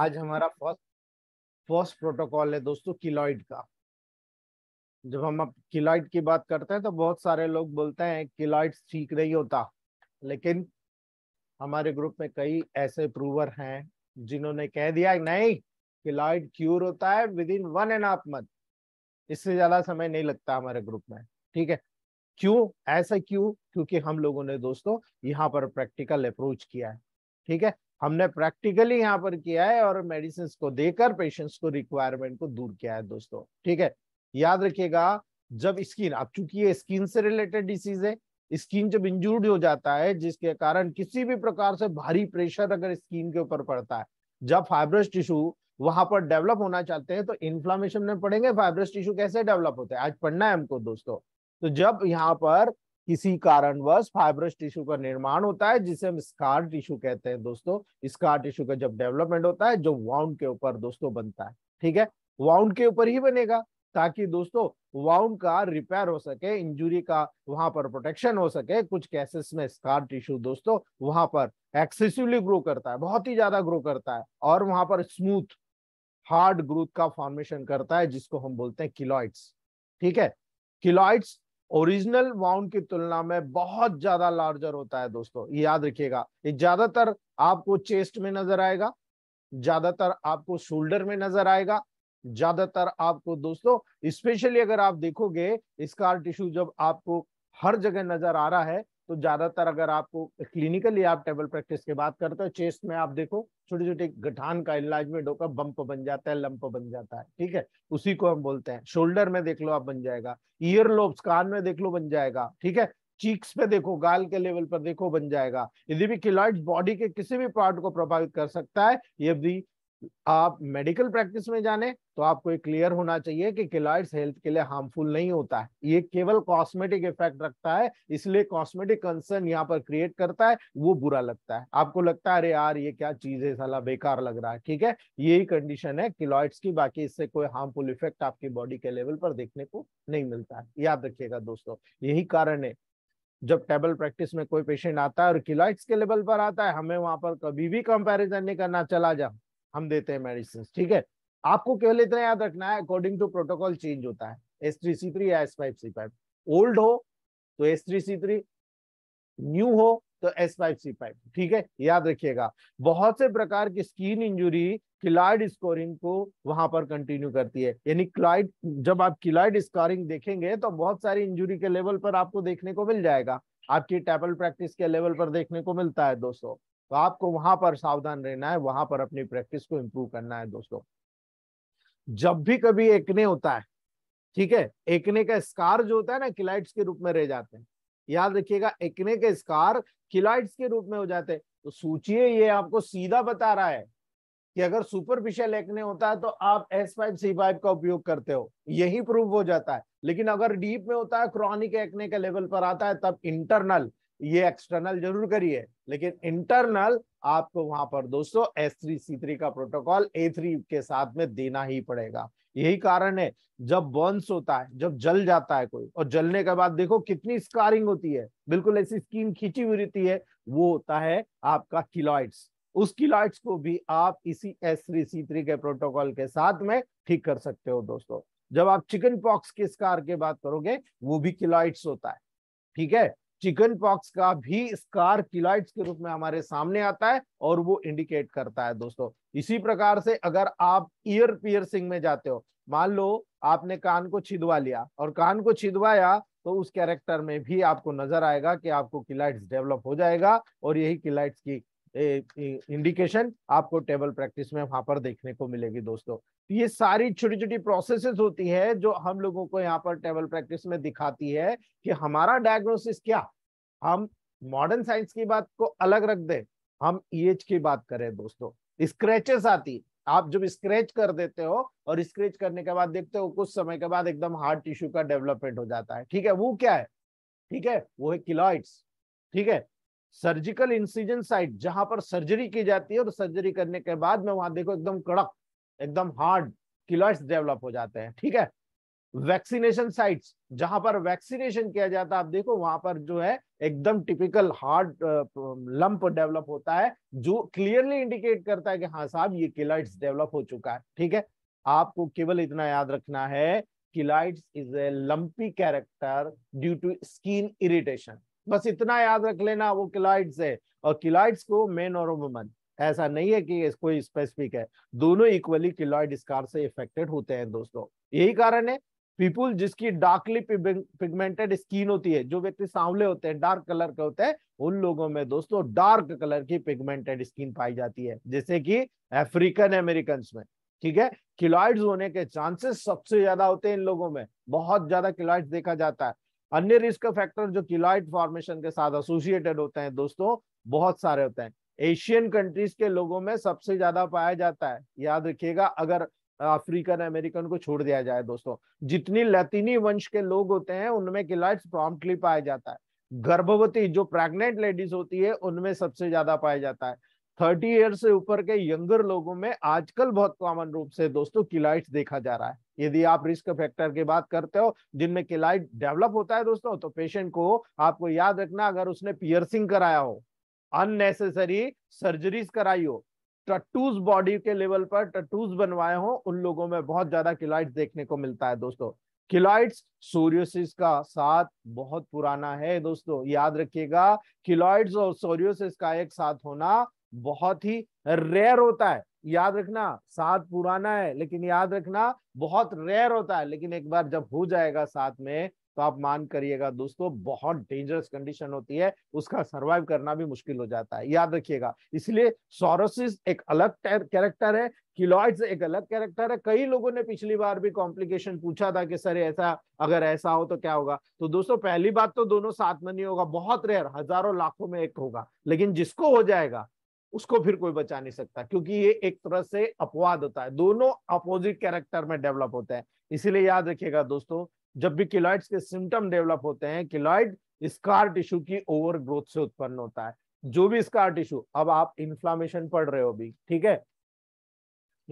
आज हमारा first first protocol है दोस्तों किलॉइड का जब हम अब किलॉइड की बात करते हैं तो बहुत सारे लोग बोलते हैं किलॉइड ठीक नहीं होता लेकिन हमारे ग्रुप में कई ऐसे प्रूवर हैं जिन्होंने कह दिया नहीं किलॉइड क्यूर होता है within one and half month इससे ज्यादा समय नहीं लगता हमारे ग्रुप में ठीक है क्यों ऐसा क्यों क्योंकि हम लोगों ने दोस्तों यहाँ पर प्रैक्टिकल अप्रोच किया है ठीक है हमने प्रैक्टिकली यहाँ पर किया है और मेडिसिन को देकर पेशेंट्स को रिक्वायरमेंट को दूर किया है दोस्तों ठीक है याद रखिएगा जब स्किन अब चूंकि ये स्किन से रिलेटेड डिसीज है स्किन जब इंजूर्ड हो जाता है जिसके कारण किसी भी प्रकार से भारी प्रेशर अगर स्किन के ऊपर पड़ता है जब फाइब्रस टिश्यू वहां पर डेवलप होना चाहते हैं तो इन्फ्लामेशन में पढ़ेंगे फाइब्रस टिश्यू कैसे डेवलप होते हैं आज पढ़ना है हमको दोस्तों तो जब यहाँ पर किसी कारणवश फाइब्रस टिश्यू का निर्माण होता है जिसे हम स्कार टिश्यू कहते हैं दोस्तों स्कार टिश्यू का जब डेवलपमेंट होता है जो वाउंड के ऊपर दोस्तों बनता है ठीक है वाउंड के ऊपर ही बनेगा ताकि दोस्तों वाउंड का रिपेयर हो सके इंजुरी का वहां पर प्रोटेक्शन हो सके कुछ केसेस में स्कार टिश्यू दोस्तों वहां पर एक्सेसिवली ग्रो करता है बहुत ही ज्यादा ग्रो करता है और वहां पर स्मूथ हार्ड ग्रोथ का फॉर्मेशन करता है जिसको हम बोलते हैं किलॉइड्स ठीक है किलॉइड्स ओरिजिनल वाउंड की तुलना में बहुत ज्यादा लार्जर होता है दोस्तों याद रखिएगा ये ज्यादातर आपको चेस्ट में नजर आएगा ज्यादातर आपको शोल्डर में नजर आएगा ज्यादातर आपको दोस्तों स्पेशली अगर आप देखोगे स्कार टिश्यू जब आपको हर जगह नजर आ रहा है तो ज़्यादातर अगर आपको क्लिनिकली आप टेबल प्रैक्टिस की बात करते हो चेस्ट में आप देखो छोटे छोटे गठान का इलाजमेंट होकर बंप बन जाता है लंप बन जाता है ठीक है उसी को हम बोलते हैं शोल्डर में देख लो आप बन जाएगा ईयर लोब्स कान में देख लो बन जाएगा ठीक है चीक्स पे देखो गाल के लेवल पर देखो बन जाएगा यदि भी किलॉइड बॉडी के किसी भी पार्ट को प्रभावित कर सकता है यदि आप मेडिकल प्रैक्टिस में जाने तो आपको ये क्लियर होना चाहिए कि किलॉइड्स हेल्थ के लिए हार्मफुल नहीं होता है ये केवल कॉस्मेटिक इफेक्ट रखता है इसलिए कॉस्मेटिक कंसर्न यहाँ पर क्रिएट करता है वो बुरा लगता है आपको लगता है अरे यार ये क्या चीज है साला बेकार लग रहा है ठीक है यही कंडीशन है किलॉइड्स की बाकी इससे कोई हार्मफुल इफेक्ट आपकी बॉडी के लेवल पर देखने को नहीं मिलता है याद रखिएगा दोस्तों यही कारण है जब टेबल प्रैक्टिस में कोई पेशेंट आता है और किलॉइड्स के लेवल पर आता है हमें वहां पर कभी भी कंपेरिजन नहीं करना चला जाओ हम देते हैं मेडिसिन ठीक है आपको केवल इतना याद रखना है अकॉर्डिंग टू प्रोटोकॉल चेंज होता है एस थ्री सी थ्री या S five C five old हो तो S three C three new हो तो एस फाइव सी फाइव ठीक है याद रखिएगा बहुत से प्रकार की स्किन इंजुरी क्लाइड स्कोरिंग को वहां पर कंटिन्यू करती है यानी क्लाइड जब आप क्लाइड स्कोरिंग देखेंगे तो बहुत सारी इंजुरी के लेवल पर आपको देखने को मिल जाएगा आपकी टेबल प्रैक्टिस के लेवल पर देखने को मिलता है दोस्तों तो आपको वहां पर सावधान रहना है वहां पर अपनी प्रैक्टिस को इंप्रूव करना है दोस्तों जब भी कभी एकने होता है ठीक है एकने का स्कार जो होता है ना किलाइट्स के रूप में रह जाते हैं याद रखिएगा एकने के स्कार किलाइट्स के रूप में हो जाते हैं तो सोचिए ये आपको सीधा बता रहा है कि अगर सुपरफिशियल एक्ने होता है तो आप एस फाइव सी फाइव का उपयोग करते हो यही प्रूव हो जाता है लेकिन अगर डीप में होता है क्रॉनिक एक्ने के लेवल पर आता है तब इंटरनल ये एक्सटर्नल जरूर करिए लेकिन इंटरनल आपको वहां पर दोस्तों एस थ्री सी थ्री का प्रोटोकॉल ए थ्री के साथ में देना ही पड़ेगा यही कारण है जब बॉन्स होता है जब जल जाता है कोई और जलने के बाद देखो कितनी स्कारिंग होती है बिल्कुल ऐसी स्किन खींची हुई रहती है वो होता है आपका किलॉइड्स उस किलॉइड्स को भी आप इसी एस थ्री सी थ्री के प्रोटोकॉल के साथ में ठीक कर सकते हो दोस्तों जब आप चिकन पॉक्स के स्कार के बात करोगे वो भी किलॉइड्स होता है ठीक है चिकन पॉक्स का भी स्कार किलाइट्स के रूप में हमारे सामने आता है और वो इंडिकेट करता है दोस्तों इसी प्रकार से अगर आप ईयर पियर्सिंग में जाते हो मान लो आपने कान को छिदवा लिया और कान को छिदवाया तो उस कैरेक्टर में भी आपको नजर आएगा कि आपको किलाइट्स डेवलप हो जाएगा और यही किलाइट्स की इंडिकेशन आपको टेबल प्रैक्टिस में वहां पर देखने को मिलेगी दोस्तों तो ये सारी छोटी छोटी प्रोसेसेस होती है जो हम लोगों को यहाँ पर टेबल प्रैक्टिस में दिखाती है कि हमारा डायग्नोसिस क्या हम मॉडर्न साइंस की बात को अलग रख दे हम ईएच e की बात करें दोस्तों स्क्रेचेस आती आप जब स्क्रेच कर देते हो और स्क्रेच करने के बाद देखते हो कुछ समय के बाद एकदम हार्ड टिश्यू का डेवलपमेंट हो जाता है ठीक है वो क्या है ठीक है वो है किलॉइड्स ठीक है सर्जिकल इंसिजन साइट जहां पर सर्जरी की जाती है और सर्जरी करने के बाद में वहां देखो एकदम कड़क एकदम हार्ड किलर्स डेवलप हो जाते हैं ठीक है वैक्सीनेशन साइट्स जहां पर वैक्सीनेशन किया जाता है आप देखो वहां पर जो है एकदम टिपिकल हार्ड लंप डेवलप होता है जो क्लियरली इंडिकेट करता है कि हाँ साहब ये किलाइट्स डेवलप हो चुका है ठीक है आपको केवल इतना याद रखना है keloids is a lumpy character due to skin irritation बस इतना याद रख लेना वो किलाइड्स है और किलाइड्स को मेन और वुमन ऐसा नहीं है कि कोई स्पेसिफिक है दोनों इक्वली किलॉइड स्कार से इफेक्टेड होते हैं दोस्तों यही कारण है पीपुल जिसकी डार्कली पिगमेंटेड स्किन होती है जो व्यक्ति सांवले होते हैं डार्क कलर के होते हैं उन लोगों में दोस्तों डार्क कलर की पिगमेंटेड स्किन पाई जाती है जैसे कि अफ्रीकन अमेरिकन में ठीक है किलॉइड्स होने के चांसेस सबसे ज्यादा होते हैं इन लोगों में बहुत ज्यादा किलॉइड्स देखा जाता है अन्य रिस्क फैक्टर जो किलॉइड फॉर्मेशन के साथ एसोसिएटेड होते हैं दोस्तों बहुत सारे होते हैं एशियन कंट्रीज के लोगों में सबसे ज्यादा पाया जाता है याद रखिएगा अगर अफ्रीकन अमेरिकन को छोड़ दिया जाए दोस्तों जितनी लैतिनी वंश के लोग होते हैं उनमें किलाइट्स प्रॉम्प्टली पाया जाता है गर्भवती जो प्रेग्नेंट लेडीज होती है उनमें सबसे ज्यादा पाया जाता है थर्टी ईयर से ऊपर के यंगर लोगों में आजकल बहुत कॉमन रूप से दोस्तों किलाइट्स देखा जा रहा है यदि आप रिस्क फैक्टर की बात करते हो जिनमें किलाइट डेवलप होता है दोस्तों तो पेशेंट को आपको याद रखना अगर उसने पियर्सिंग कराया हो अननेसेसरी सर्जरीज कराई हो टट्टूज बॉडी के लेवल पर टट्टूज बनवाए हो उन लोगों में बहुत ज्यादा किलाइट देखने को मिलता है दोस्तों किलाइट्स सोरियोसिस का साथ बहुत पुराना है दोस्तों याद रखिएगा किलाइट्स और सोरियोसिस का एक साथ होना बहुत ही रेयर होता है याद रखना साथ पुराना है लेकिन याद रखना बहुत रेयर होता है लेकिन एक बार जब हो जाएगा साथ में तो आप मान करिएगा दोस्तों बहुत डेंजरस कंडीशन होती है उसका सरवाइव करना भी मुश्किल हो जाता है याद रखिएगा इसलिए सोरोसिस एक अलग कैरेक्टर है किलॉइड्स एक अलग कैरेक्टर है कई लोगों ने पिछली बार भी कॉम्प्लिकेशन पूछा था कि सर ऐसा अगर ऐसा हो तो क्या होगा तो दोस्तों पहली बात तो दोनों साथ में नहीं होगा बहुत रेयर हजारों लाखों में एक होगा लेकिन जिसको हो जाएगा उसको फिर कोई बचा नहीं सकता क्योंकि ये एक तरह से अपवाद होता है दोनों अपोजिट कैरेक्टर में डेवलप होते हैं इसीलिए याद रखिएगा दोस्तों जब भी किलॉइड्स के सिम्टम डेवलप होते हैं किलॉइड स्कार टिश्यू की ओवर ग्रोथ से उत्पन्न होता है जो भी स्कार टिश्यू अब आप इन्फ्लामेशन पढ़ रहे हो अभी ठीक है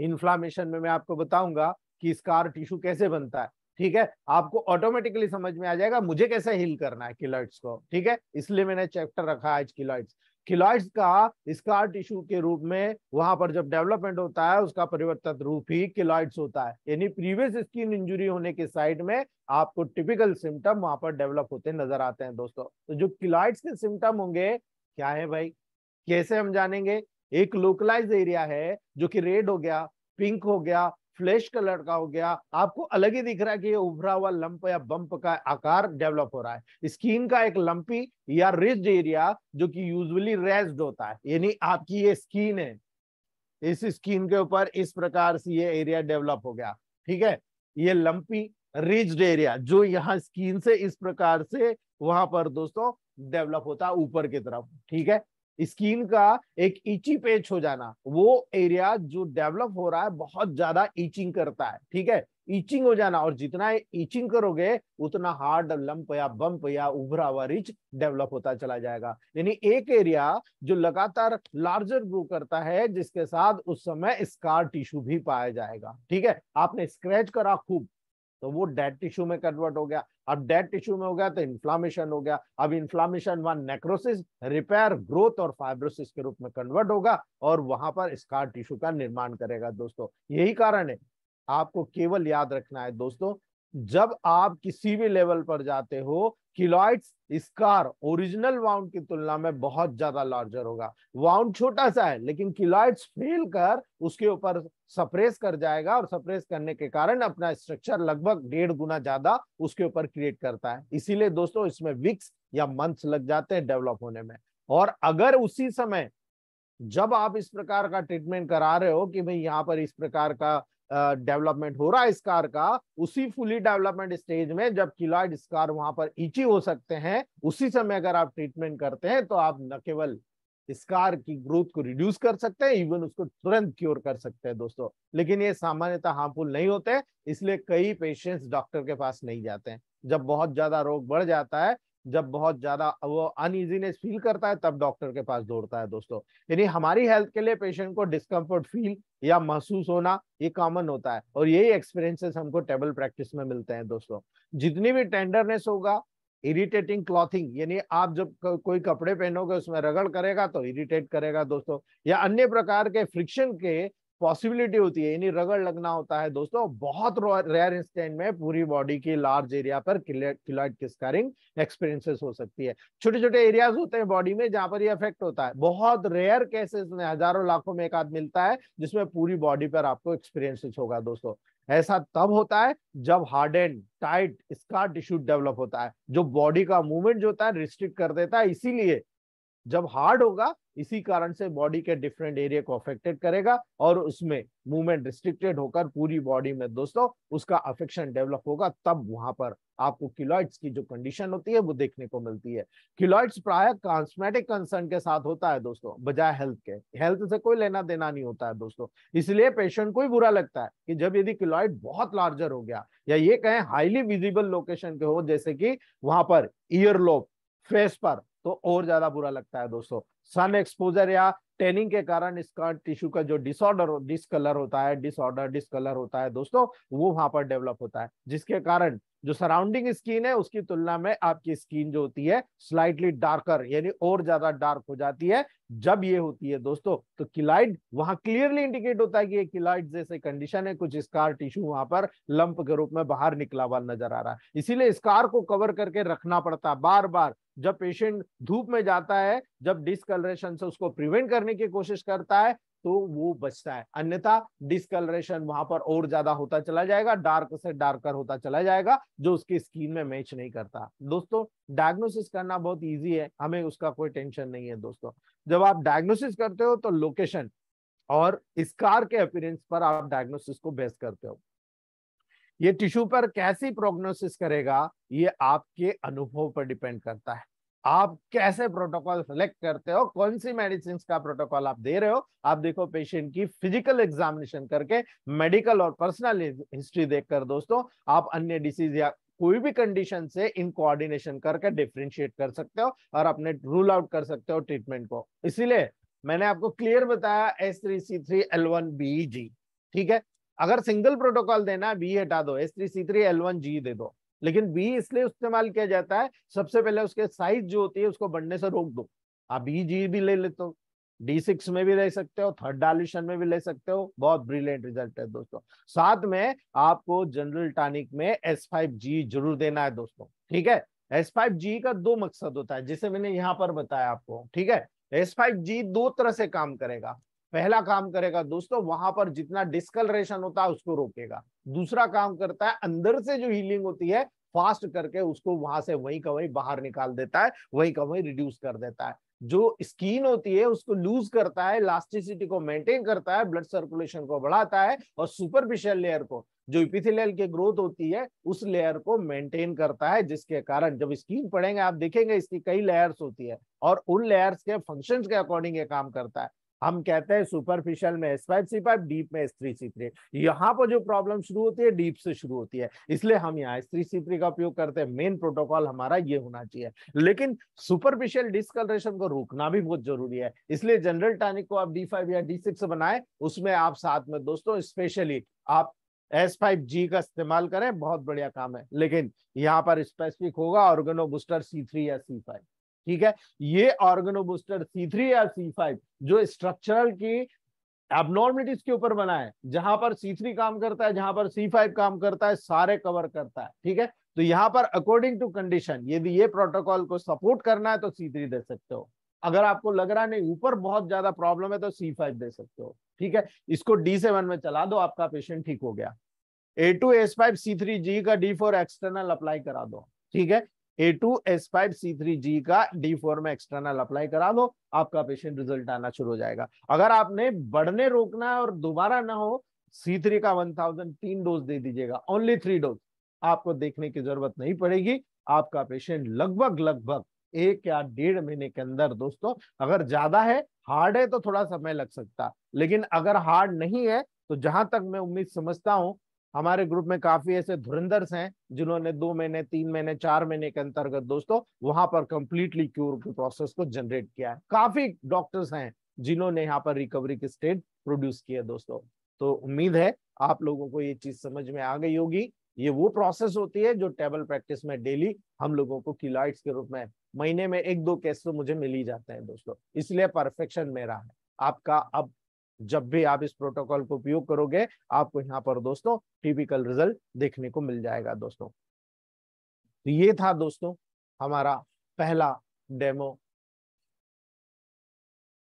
इन्फ्लामेशन में मैं आपको बताऊंगा कि स्कार टिश्यू कैसे बनता है ठीक है आपको ऑटोमेटिकली समझ में आ जाएगा मुझे कैसे हील करना है किलॉइड्स को ठीक है इसलिए मैंने चैप्टर रखा है आज किलॉइड्स खिलॉइड्स का स्कार टिश्यू के रूप में वहां पर जब डेवलपमेंट होता है उसका परिवर्तित रूप ही किलॉइड्स होता है यानी प्रीवियस स्किन इंजुरी होने के साइड में आपको टिपिकल सिम्टम वहां पर डेवलप होते नजर आते हैं दोस्तों तो जो किलॉइड्स के सिम्टम होंगे क्या है भाई कैसे हम जानेंगे एक लोकलाइज एरिया है जो कि रेड हो गया पिंक हो गया फ्लैश कलर का हो गया आपको अलग ही दिख रहा है कि ये उभरा हुआ लंप या बंप का आकार डेवलप हो रहा है स्किन का एक लंपी या रिज एरिया जो कि यूजुअली रेस्ड होता है यानी आपकी ये स्किन है इस स्किन के ऊपर इस प्रकार से ये एरिया डेवलप हो गया ठीक है ये लंपी रिज्ड एरिया जो यहाँ स्किन से इस प्रकार से वहां पर दोस्तों डेवलप होता है ऊपर की तरफ ठीक है स्किन का एक इची पेच हो जाना वो एरिया जो डेवलप हो रहा है बहुत ज्यादा इचिंग करता है ठीक है इचिंग हो जाना और जितना इचिंग करोगे उतना हार्ड लंप या बंप या उभरा हुआ रिच डेवलप होता चला जाएगा यानी एक एरिया जो लगातार लार्जर ग्रो करता है जिसके साथ उस समय स्कार टिश्यू भी पाया जाएगा ठीक है आपने स्क्रैच करा खूब तो वो डेड टिश्यू में कन्वर्ट हो गया अब डेड टिश्यू में हो गया तो इन्फ्लामेशन हो गया अब inflammation one necrosis repair growth और फाइब्रोसिस के रूप में कन्वर्ट होगा और वहां पर स्कार टिश्यू का निर्माण करेगा दोस्तों यही कारण है आपको केवल याद रखना है दोस्तों जब आप किसी भी लेवल पर जाते हो किलॉइड्स स्कार ओरिजिनल वाउंड की तुलना में बहुत ज्यादा लार्जर होगा वाउंड छोटा सा है लेकिन किलॉइड्स फेल कर उसके ऊपर सप्रेस कर जाएगा और सप्रेस करने के कारण अपना स्ट्रक्चर लगभग डेढ़ गुना ज्यादा उसके ऊपर क्रिएट करता है इसीलिए दोस्तों इसमें विक्स या मंथ्स लग जाते हैं डेवलप होने में और अगर उसी समय जब आप इस प्रकार का ट्रीटमेंट करा रहे हो कि भाई यहाँ पर इस प्रकार का डेवलपमेंट हो रहा है स्कार का उसी फुली डेवलपमेंट स्टेज में जब किलॉइड स्कार वहां पर इची हो सकते हैं उसी समय अगर आप ट्रीटमेंट करते हैं तो आप न केवल स्कार की ग्रोथ को रिड्यूस कर सकते हैं इवन उसको तुरंत क्योर कर सकते हैं दोस्तों लेकिन ये सामान्यतः हार्मफुल नहीं होते इसलिए कई पेशेंट्स डॉक्टर के पास नहीं जाते हैं जब बहुत ज्यादा रोग बढ़ जाता है जब बहुत ज्यादा वो अनइजीनेस फील करता है तब डॉक्टर के पास दौड़ता है दोस्तों यानी हमारी हेल्थ के लिए पेशेंट को डिस्कम्फर्ट फील या महसूस होना ये कॉमन होता है और यही एक्सपीरियंसेस हमको टेबल प्रैक्टिस में मिलते हैं दोस्तों जितनी भी टेंडरनेस होगा इरिटेटिंग क्लॉथिंग यानी आप जब कोई कपड़े पहनोगे उसमें रगड़ करेगा तो इरिटेट करेगा दोस्तों या अन्य प्रकार के फ्रिक्शन के पॉसिबिलिटी होती है यानी रगड़ लगना होता है दोस्तों बहुत रेयर इंस्टेंट में पूरी बॉडी की लार्ज एरिया पर किलोइड की स्कारिंग एक्सपीरियंसेस हो सकती है छोटे छोटे एरियाज होते हैं बॉडी में जहां पर ये इफेक्ट होता है बहुत रेयर केसेस में हजारों लाखों में एक आध मिलता है जिसमें पूरी बॉडी पर आपको एक्सपीरियंसेस होगा दोस्तों ऐसा तब होता है जब hard and tight scar tissue develop होता है जो बॉडी का मूवमेंट जो होता है रिस्ट्रिक्ट कर देता है इसीलिए जब हार्ड होगा इसी कारण से बॉडी के डिफरेंट एरिया को अफेक्टेड करेगा और उसमें मूवमेंट रिस्ट्रिक्टेड होकर पूरी बॉडी में दोस्तों उसका अफेक्शन डेवलप होगा तब वहां पर आपको किलोइड्स की जो कंडीशन होती है वो देखने को मिलती है किलोइड्स प्राय कॉस्मेटिक कंसर्न के साथ होता है दोस्तों बजाय हेल्थ के हेल्थ से कोई लेना देना नहीं होता है दोस्तों इसलिए पेशेंट को ही बुरा लगता है कि जब यदि किलोइड बहुत लार्जर हो गया या ये कहें हाईली विजिबल लोकेशन के हो जैसे कि वहां पर ईयर लोब फेस पर तो और ज्यादा बुरा लगता है दोस्तों सन एक्सपोजर या टेनिंग के कारण इसका टिश्यू का जो डिसऑर्डर डिसकलर होता है डिसऑर्डर डिसकलर होता है दोस्तों वो वहां पर डेवलप होता है जिसके कारण जो सराउंडिंग स्किन है उसकी तुलना में आपकी स्किन जो होती है स्लाइटली डार्कर यानी और ज्यादा डार्क हो जाती है जब ये होती है दोस्तों तो किलाइड वहां क्लियरली इंडिकेट होता है कि ये किलाइड जैसे कंडीशन है कुछ स्कार टिश्यू वहां पर लंप के रूप में बाहर निकला हुआ नजर आ रहा है इसीलिए स्कार को कवर करके रखना पड़ता है बार बार जब पेशेंट धूप में जाता है जब डिसकलरेशन से उसको प्रिवेंट करने की कोशिश करता है तो वो बचता है अन्यथा डिसकलरेशन वहां पर और ज्यादा होता चला जाएगा डार्क से डार्कर होता चला जाएगा जो उसकी स्किन में मैच नहीं करता दोस्तों डायग्नोसिस करना बहुत ईजी है हमें उसका कोई टेंशन नहीं है दोस्तों जब आप डायग्नोसिस करते हो तो लोकेशन और स्कार के अपीरेंस पर आप डायग्नोसिस को बेस करते हो ये टिश्यू पर कैसी प्रोग्नोसिस करेगा ये आपके अनुभव पर डिपेंड करता है आप कैसे प्रोटोकॉल सेलेक्ट करते हो कौन सी मेडिसिन का प्रोटोकॉल आप दे रहे हो आप देखो पेशेंट की फिजिकल एग्जामिनेशन करके मेडिकल और पर्सनल हिस्ट्री देखकर दोस्तों आप अन्य डिसीज या कोई भी कंडीशन से इन कोऑर्डिनेशन करके डिफ्रेंशिएट कर सकते हो और अपने रूल आउट कर सकते हो ट्रीटमेंट को इसीलिए मैंने आपको क्लियर बताया S three C three L one B G ठीक है अगर सिंगल प्रोटोकॉल देना बी e हटा दो S three C three L one G दे दो लेकिन बी इसलिए इस्तेमाल किया जाता है सबसे पहले उसके साइज जो होती है उसको बढ़ने से रोक दो आप ई e, जी भी ले लेते हो डी सिक्स में भी ले सकते हो थर्ड डायल्यूशन में भी ले सकते हो बहुत ब्रिलियंट रिजल्ट है दोस्तों साथ में आपको जनरल टॉनिक में एस फाइव जी जरूर देना है दोस्तों ठीक है एस फाइव जी का दो मकसद होता है जिसे मैंने यहाँ पर बताया आपको ठीक है एस फाइव जी दो तरह से काम करेगा पहला काम करेगा दोस्तों वहां पर जितना डिस्कलरेशन होता है उसको रोकेगा दूसरा काम करता है अंदर से जो हीलिंग होती है फास्ट करके उसको वहां से वहीं का वहीं बाहर निकाल देता है वहीं का वहीं रिड्यूस कर देता है जो स्कीन होती है उसको लूज करता है इलास्टिसिटी को मेंटेन करता है ब्लड सर्कुलेशन को बढ़ाता है और सुपरफिशियल लेयर को जो इपिथिलियल की ग्रोथ होती है उस लेयर को मेंटेन करता है जिसके कारण जब स्कीन पड़ेंगे आप देखेंगे इसकी कई लेयर्स होती है और उन लेयर्स के फंक्शंस के अकॉर्डिंग ये काम करता है हम कहते हैं सुपरफिशियल में S five C five deep में एस थ्री सी थ्री यहाँ पर जो प्रॉब्लम शुरू होती है डीप से शुरू होती है इसलिए हम यहाँ एस थ्री सी थ्री का उपयोग करते हैं मेन प्रोटोकॉल हमारा ये होना चाहिए लेकिन सुपरफिशियल डिस्कलरेशन को रोकना भी बहुत जरूरी है इसलिए जनरल टैनिक को आप डी फाइव या डी सिक्स बनाए उसमें आप साथ में दोस्तों स्पेशली आप एस फाइव जी का इस्तेमाल करें बहुत बढ़िया काम है लेकिन यहाँ पर स्पेसिफिक होगा ऑर्गेनो बूस्टर सी थ्री या सी फाइव ठीक है ये ऑर्गेनोबूस्टर सी थ्री या सी फाइव जो स्ट्रक्चरल की एबनॉर्मिटीज के ऊपर बना है जहां पर सी थ्री काम करता है जहां पर सी फाइव काम करता है सारे कवर करता है ठीक है तो यहां पर अकॉर्डिंग टू कंडीशन यदि ये, ये प्रोटोकॉल को सपोर्ट करना है तो सी थ्री दे सकते हो अगर आपको लग रहा नहीं ऊपर बहुत ज्यादा प्रॉब्लम है तो सी फाइव दे सकते हो ठीक है इसको डी सेवन में चला दो आपका पेशेंट ठीक हो गया A two S five C three G का डी फोर एक्सटर्नल अप्लाई करा दो ठीक है A two S five C three G का डी फोर में एक्सटर्नल अप्लाई करा दो आपका पेशेंट रिजल्ट आना शुरू हो जाएगा अगर आपने बढ़ने रोकना और दोबारा ना हो सी थ्री का वन थाउजेंड तीन डोज दे दीजिएगा ओनली थ्री डोज आपको देखने की जरूरत नहीं पड़ेगी आपका पेशेंट लगभग लगभग एक या डेढ़ महीने के अंदर दोस्तों अगर ज्यादा है हार्ड है तो थोड़ा समय लग सकता लेकिन अगर हार्ड नहीं है तो जहां तक मैं उम्मीद समझता हूँ हमारे ग्रुप में काफी ऐसे धुरंधर्स हैं जिन्होंने दो महीने तीन महीने चार महीने के अंतर्गत दोस्तों वहां पर कंप्लीटली क्यूर के प्रोसेस को जनरेट किया है काफी डॉक्टर्स हैं जिन्होंने यहाँ पर रिकवरी के स्टेट प्रोड्यूस किया दोस्तों तो उम्मीद है आप लोगों को ये चीज समझ में आ गई होगी ये वो प्रोसेस होती है जो टेबल प्रैक्टिस में डेली हम लोगों को किलाइट्स के रूप में महीने में एक दो केस तो मुझे मिल ही जाते हैं दोस्तों इसलिए परफेक्शन मेरा है आपका अब जब भी आप इस प्रोटोकॉल को उपयोग करोगे आपको यहाँ पर दोस्तों टिपिकल रिजल्ट देखने को मिल जाएगा दोस्तों तो ये था दोस्तों हमारा पहला डेमो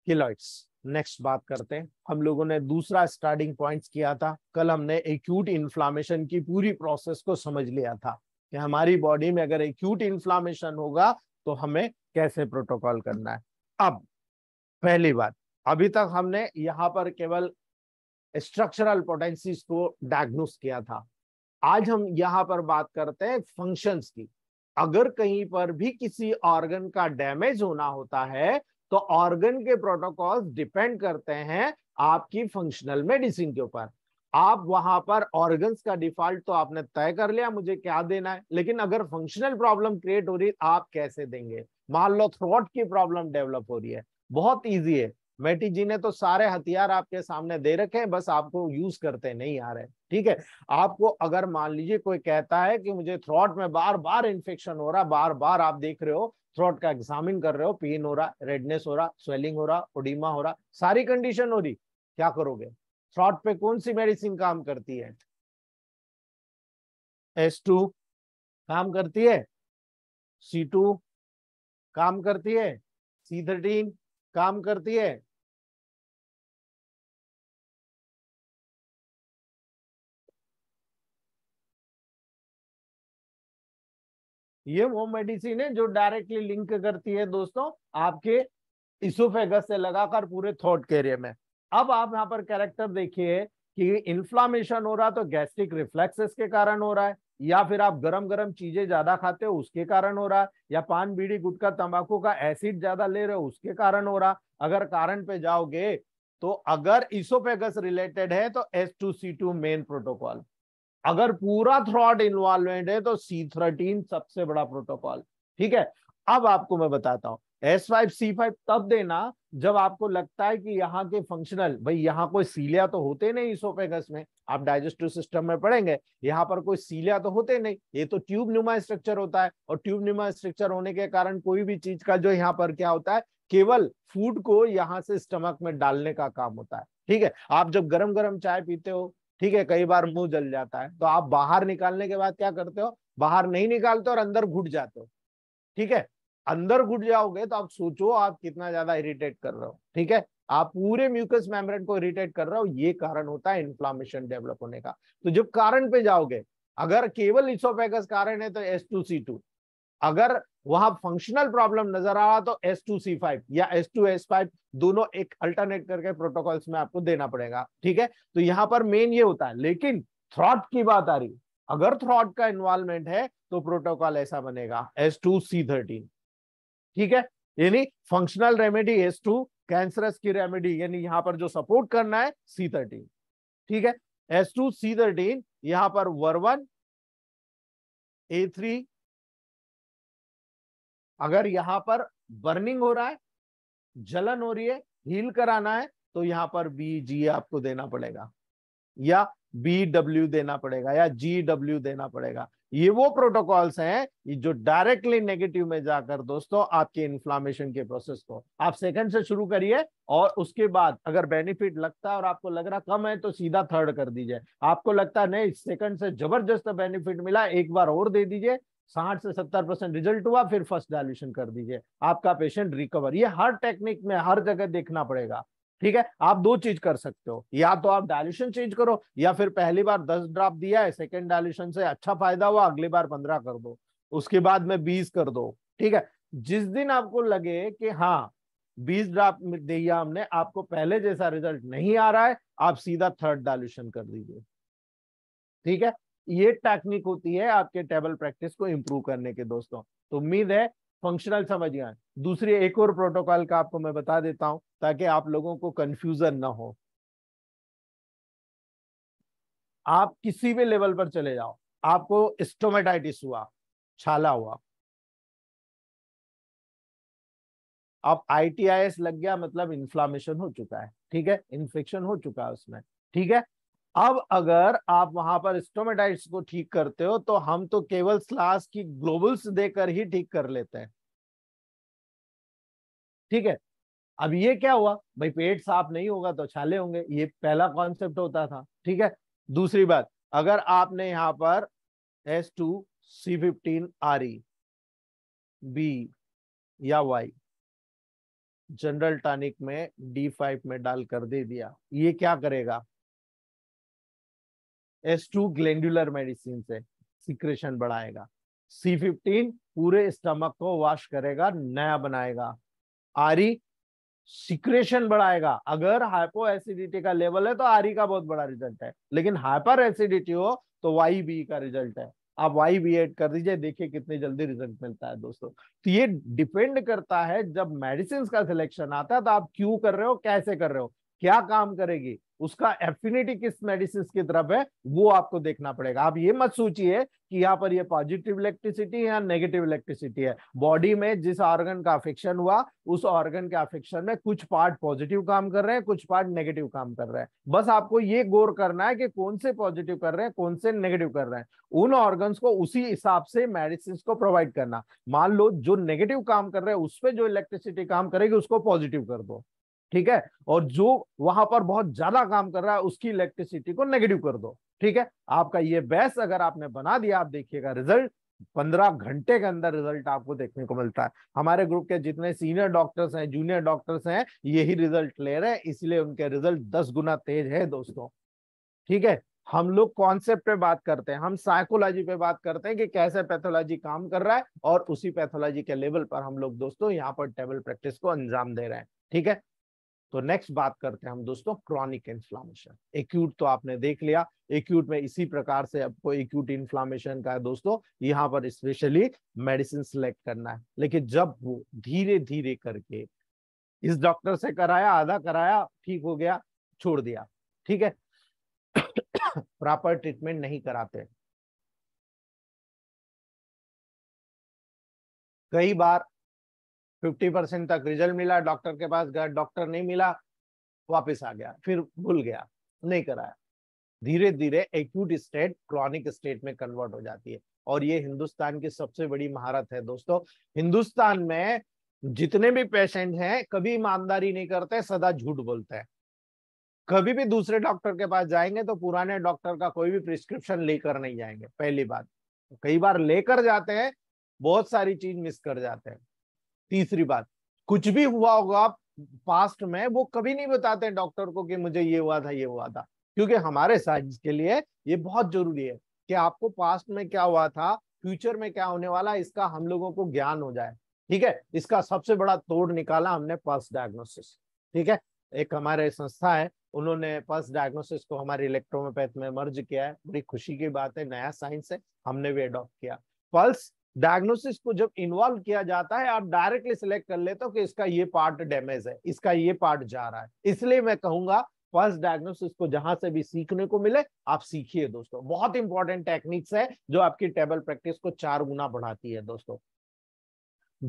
किलॉइड्स नेक्स्ट बात करते हैं हम लोगों ने दूसरा स्टार्टिंग पॉइंट्स किया था कल हमने एक्यूट इन्फ्लामेशन की पूरी प्रोसेस को समझ लिया था कि हमारी बॉडी में अगर एक्यूट इन्फ्लामेशन होगा तो हमें कैसे प्रोटोकॉल करना है अब पहली बात अभी तक हमने यहाँ पर केवल स्ट्रक्चरल पोटेंसीज को डायग्नोस किया था आज हम यहाँ पर बात करते हैं फंक्शंस की अगर कहीं पर भी किसी ऑर्गन का डैमेज होना होता है तो ऑर्गन के प्रोटोकॉल्स डिपेंड करते हैं आपकी फंक्शनल मेडिसिन के ऊपर आप वहां पर ऑर्गन्स का डिफॉल्ट तो आपने तय कर लिया मुझे क्या देना है लेकिन अगर फंक्शनल प्रॉब्लम क्रिएट हो रही है आप कैसे देंगे मान लो थ्रोट की प्रॉब्लम डेवलप हो रही है बहुत ईजी है मेटी जी ने तो सारे हथियार आपके सामने दे रखे हैं बस आपको यूज करते नहीं आ रहे ठीक है आपको अगर मान लीजिए कोई कहता है कि मुझे थ्रोट में बार बार इन्फेक्शन हो रहा बार बार आप देख रहे हो थ्रोट का एग्जामिन कर रहे हो पेन हो रहा रेडनेस हो रहा स्वेलिंग हो रहा ओडिमा हो रहा सारी कंडीशन हो रही क्या करोगे थ्रॉट पे कौन सी मेडिसिन काम करती है एस टू काम करती है सी टू काम करती है सी थर्टीन काम करती है ये वो मेडिसिन है जो डायरेक्टली लिंक करती है दोस्तों आपके इसोफेगस से लगाकर पूरे थॉट के एरिया में अब आप यहाँ पर कैरेक्टर देखिए कि इन्फ्लामेशन हो रहा तो गैस्ट्रिक रिफ्लेक्सेस के कारण हो रहा है या फिर आप गरम गरम चीजें ज्यादा खाते हो उसके कारण हो रहा है या पान बीड़ी गुटका तंबाकू का एसिड ज्यादा ले रहे हो उसके कारण हो रहा अगर कारण पे जाओगे तो अगर इसोफेगस रिलेटेड है तो S two C two main protocol अगर पूरा थ्रॉड इन्वॉल्वमेंट है तो सी थर्टीन सबसे बड़ा प्रोटोकॉल ठीक है अब आपको मैं बताता हूं एस फाइव सी फाइव तब देना जब आपको लगता है कि यहाँ के फंक्शनल भाई यहाँ कोई सीलिया तो होते नहीं इसोपेगस में आप डाइजेस्टिव सिस्टम में पढ़ेंगे यहाँ पर कोई सीलिया तो होते नहीं ये तो ट्यूब न्यूमा स्ट्रक्चर होता है और ट्यूब न्यूमा स्ट्रक्चर होने के कारण कोई भी चीज का जो यहाँ पर क्या होता है केवल फूड को यहाँ से स्टमक में डालने का काम होता है ठीक है आप जब गरम गरम चाय पीते हो ठीक है कई बार मुंह जल जाता है तो आप बाहर निकालने के बाद क्या करते हो बाहर नहीं निकालते और अंदर घुट जाते हो ठीक है अंदर घुट जाओगे तो आप सोचो आप कितना ज्यादा इरिटेट कर रहे हो ठीक है आप पूरे म्यूकस मेम्ब्रेन को इरिटेट कर रहे हो ये कारण होता है इन्फ्लामेशन डेवलप होने का तो जब कारण पे जाओगे अगर केवल इसोफेगस कारण है तो एस टू सी टू अगर वहां फंक्शनल प्रॉब्लम नजर आ रहा तो एस टू सी फाइव या एस एस टू फाइव दोनों एक अल्टरनेट करके प्रोटोकॉल्स में आपको देना पड़ेगा ठीक है तो यहाँ पर मेन ये होता है लेकिन थ्रॉट की बात आ रही अगर थ्रॉट का इन्वॉल्वमेंट है तो प्रोटोकॉल ऐसा बनेगा थर्टीन ठीक है यानी फंक्शनल रेमेडी टू कैंसरस की रेमेडी यानी यहाँ पर जो सपोर्ट करना है सी थर्टीन ठीक है एस टू सी थर्टीन यहाँ पर वर वन ए थ्री अगर यहां पर बर्निंग हो रहा है जलन हो रही है हील कराना है तो यहां पर बी जी आपको देना पड़ेगा या बी डब्ल्यू देना पड़ेगा या जी डब्ल्यू देना पड़ेगा ये वो प्रोटोकॉल्स हैं जो डायरेक्टली नेगेटिव में जाकर दोस्तों आपके इन्फ्लामेशन के प्रोसेस को आप सेकंड से शुरू करिए और उसके बाद अगर बेनिफिट लगता है और आपको लग रहा कम है तो सीधा थर्ड कर दीजिए आपको लगता है नहीं सेकंड से जबरदस्त बेनिफिट मिला एक बार और दे दीजिए साठ से सत्तर परसेंट रिजल्ट हुआ फिर फर्स्ट डायल्यूशन कर दीजिए आपका पेशेंट रिकवर ये हर टेक्निक में हर जगह देखना पड़ेगा ठीक है आप दो चीज कर सकते हो या तो आप डायल्यूशन चेंज करो या फिर पहली बार दस ड्राप दिया है सेकेंड डायल्यूशन से अच्छा फायदा हुआ अगली बार पंद्रह कर दो उसके बाद में बीस कर दो ठीक है जिस दिन आपको लगे कि हाँ बीस ड्राप दिया हमने आपको पहले जैसा रिजल्ट नहीं आ रहा है आप सीधा थर्ड डायल्यूशन कर दीजिए ठीक है ये टेक्निक होती है आपके टेबल प्रैक्टिस को इम्प्रूव करने के दोस्तों तो उम्मीद है फंक्शनल समझ गए दूसरी एक और प्रोटोकॉल का आपको मैं बता देता हूं ताकि आप लोगों को कंफ्यूजन ना हो आप किसी भी लेवल पर चले जाओ आपको स्टोमेटाइटिस हुआ छाला हुआ आप आईटीआईएस लग गया मतलब इन्फ्लामेशन हो चुका है ठीक है इन्फेक्शन हो चुका है उसमें ठीक है अब अगर आप वहां पर स्टोमेटाइट्स को ठीक करते हो तो हम तो केवल स्लास की ग्लोबल्स देकर ही ठीक कर लेते हैं ठीक है अब ये क्या हुआ भाई पेट साफ नहीं होगा तो छाले होंगे ये पहला कॉन्सेप्ट होता था ठीक है दूसरी बात अगर आपने यहां पर S two C fifteen R E B या वाई जनरल टॉनिक में डी फाइव में डाल कर दे दिया ये क्या करेगा एस टू ग्लैंडुलर मेडिसिन से सिक्रेशन बढ़ाएगा सी फिफ्टीन पूरे स्टमक को वॉश करेगा नया बनाएगा आरी सिक्रेशन बढ़ाएगा अगर हाइपो एसिडिटी का लेवल है तो आरी का बहुत बड़ा रिजल्ट है लेकिन हाइपर एसिडिटी हो तो वाई बी का रिजल्ट है आप वाई बी एड कर दीजिए देखिए कितने जल्दी रिजल्ट मिलता है दोस्तों तो ये डिपेंड करता है जब मेडिसिन का सिलेक्शन आता है तो आप क्यों कर रहे हो कैसे कर रहे हो क्या काम करेगी उसका एफिनिटी किस मेडिसिन की तरफ है वो आपको देखना पड़ेगा आप ये मत सोचिए कि यहाँ पर ये पॉजिटिव इलेक्ट्रिसिटी है या नेगेटिव इलेक्ट्रिसिटी है बॉडी में जिस ऑर्गन का अफेक्शन हुआ उस ऑर्गन के अफेक्शन में कुछ पार्ट पॉजिटिव काम कर रहे हैं कुछ पार्ट नेगेटिव काम कर रहे हैं बस आपको ये गौर करना है कि कौन से पॉजिटिव कर रहे हैं कौन से नेगेटिव कर रहे हैं उन ऑर्गन को उसी हिसाब से मेडिसिन को प्रोवाइड करना मान लो जो नेगेटिव काम कर रहे हैं उस पर जो इलेक्ट्रिसिटी काम करेगी उसको पॉजिटिव कर दो ठीक है और जो वहां पर बहुत ज्यादा काम कर रहा है उसकी इलेक्ट्रिसिटी को नेगेटिव कर दो ठीक है आपका ये बेस अगर आपने बना दिया आप देखिएगा रिजल्ट पंद्रह घंटे के अंदर रिजल्ट आपको देखने को मिलता है हमारे ग्रुप के जितने सीनियर डॉक्टर्स हैं जूनियर डॉक्टर्स हैं यही रिजल्ट ले रहे हैं इसलिए उनके रिजल्ट दस गुना तेज है दोस्तों ठीक है हम लोग कॉन्सेप्ट पे बात करते हैं हम साइकोलॉजी पे बात करते हैं कि कैसे पैथोलॉजी काम कर रहा है और उसी पैथोलॉजी के लेवल पर हम लोग दोस्तों यहाँ पर टेबल प्रैक्टिस को अंजाम दे रहे हैं ठीक है तो नेक्स्ट बात करते हैं हम दोस्तों क्रॉनिक इन्फ्लामेशन एक्यूट तो आपने देख लिया एक्यूट में इसी प्रकार से आपको एक्यूट इन्फ्लामेशन का है दोस्तों यहाँ पर स्पेशली मेडिसिन सिलेक्ट करना है लेकिन जब वो धीरे धीरे करके इस डॉक्टर से कराया आधा कराया ठीक हो गया छोड़ दिया ठीक है प्रॉपर ट्रीटमेंट नहीं कराते कई बार फिफ्टी परसेंट तक रिजल्ट मिला डॉक्टर के पास गया डॉक्टर नहीं मिला वापस आ गया फिर भूल गया नहीं कराया धीरे धीरे एक्यूट स्टेट क्रॉनिक स्टेट में कन्वर्ट हो जाती है और ये हिंदुस्तान की सबसे बड़ी महारत है दोस्तों हिंदुस्तान में जितने भी पेशेंट हैं कभी ईमानदारी नहीं करते सदा झूठ बोलते हैं कभी भी दूसरे डॉक्टर के पास जाएंगे तो पुराने डॉक्टर का कोई भी प्रिस्क्रिप्शन लेकर नहीं जाएंगे पहली बात कई बार लेकर जाते हैं बहुत सारी चीज मिस कर जाते हैं तीसरी बात कुछ भी हुआ होगा पास्ट में वो कभी नहीं बताते डॉक्टर को कि मुझे ये हुआ था ये हुआ था क्योंकि हमारे साइंस के लिए ये बहुत जरूरी है कि आपको पास्ट में क्या हुआ था फ्यूचर में क्या होने वाला इसका हम लोगों को ज्ञान हो जाए ठीक है इसका सबसे बड़ा तोड़ निकाला हमने पल्स डायग्नोसिस ठीक है एक हमारे संस्था है उन्होंने पल्स डायग्नोसिस को हमारे इलेक्ट्रोमोपैथ में मर्ज किया है बड़ी खुशी की बात है नया साइंस है हमने भी अडॉप्ट किया पल्स डायग्नोसिस को जब इन्वॉल्व किया जाता है आप डायरेक्टली सिलेक्ट कर लेते हो कि इसका ये पार्ट डैमेज है इसका ये पार्ट जा रहा है इसलिए मैं कहूंगा फर्स्ट डायग्नोसिस को जहां से भी सीखने को मिले आप सीखिए दोस्तों बहुत इंपॉर्टेंट टेक्निक्स है जो आपकी टेबल प्रैक्टिस को चार गुना बढ़ाती है दोस्तों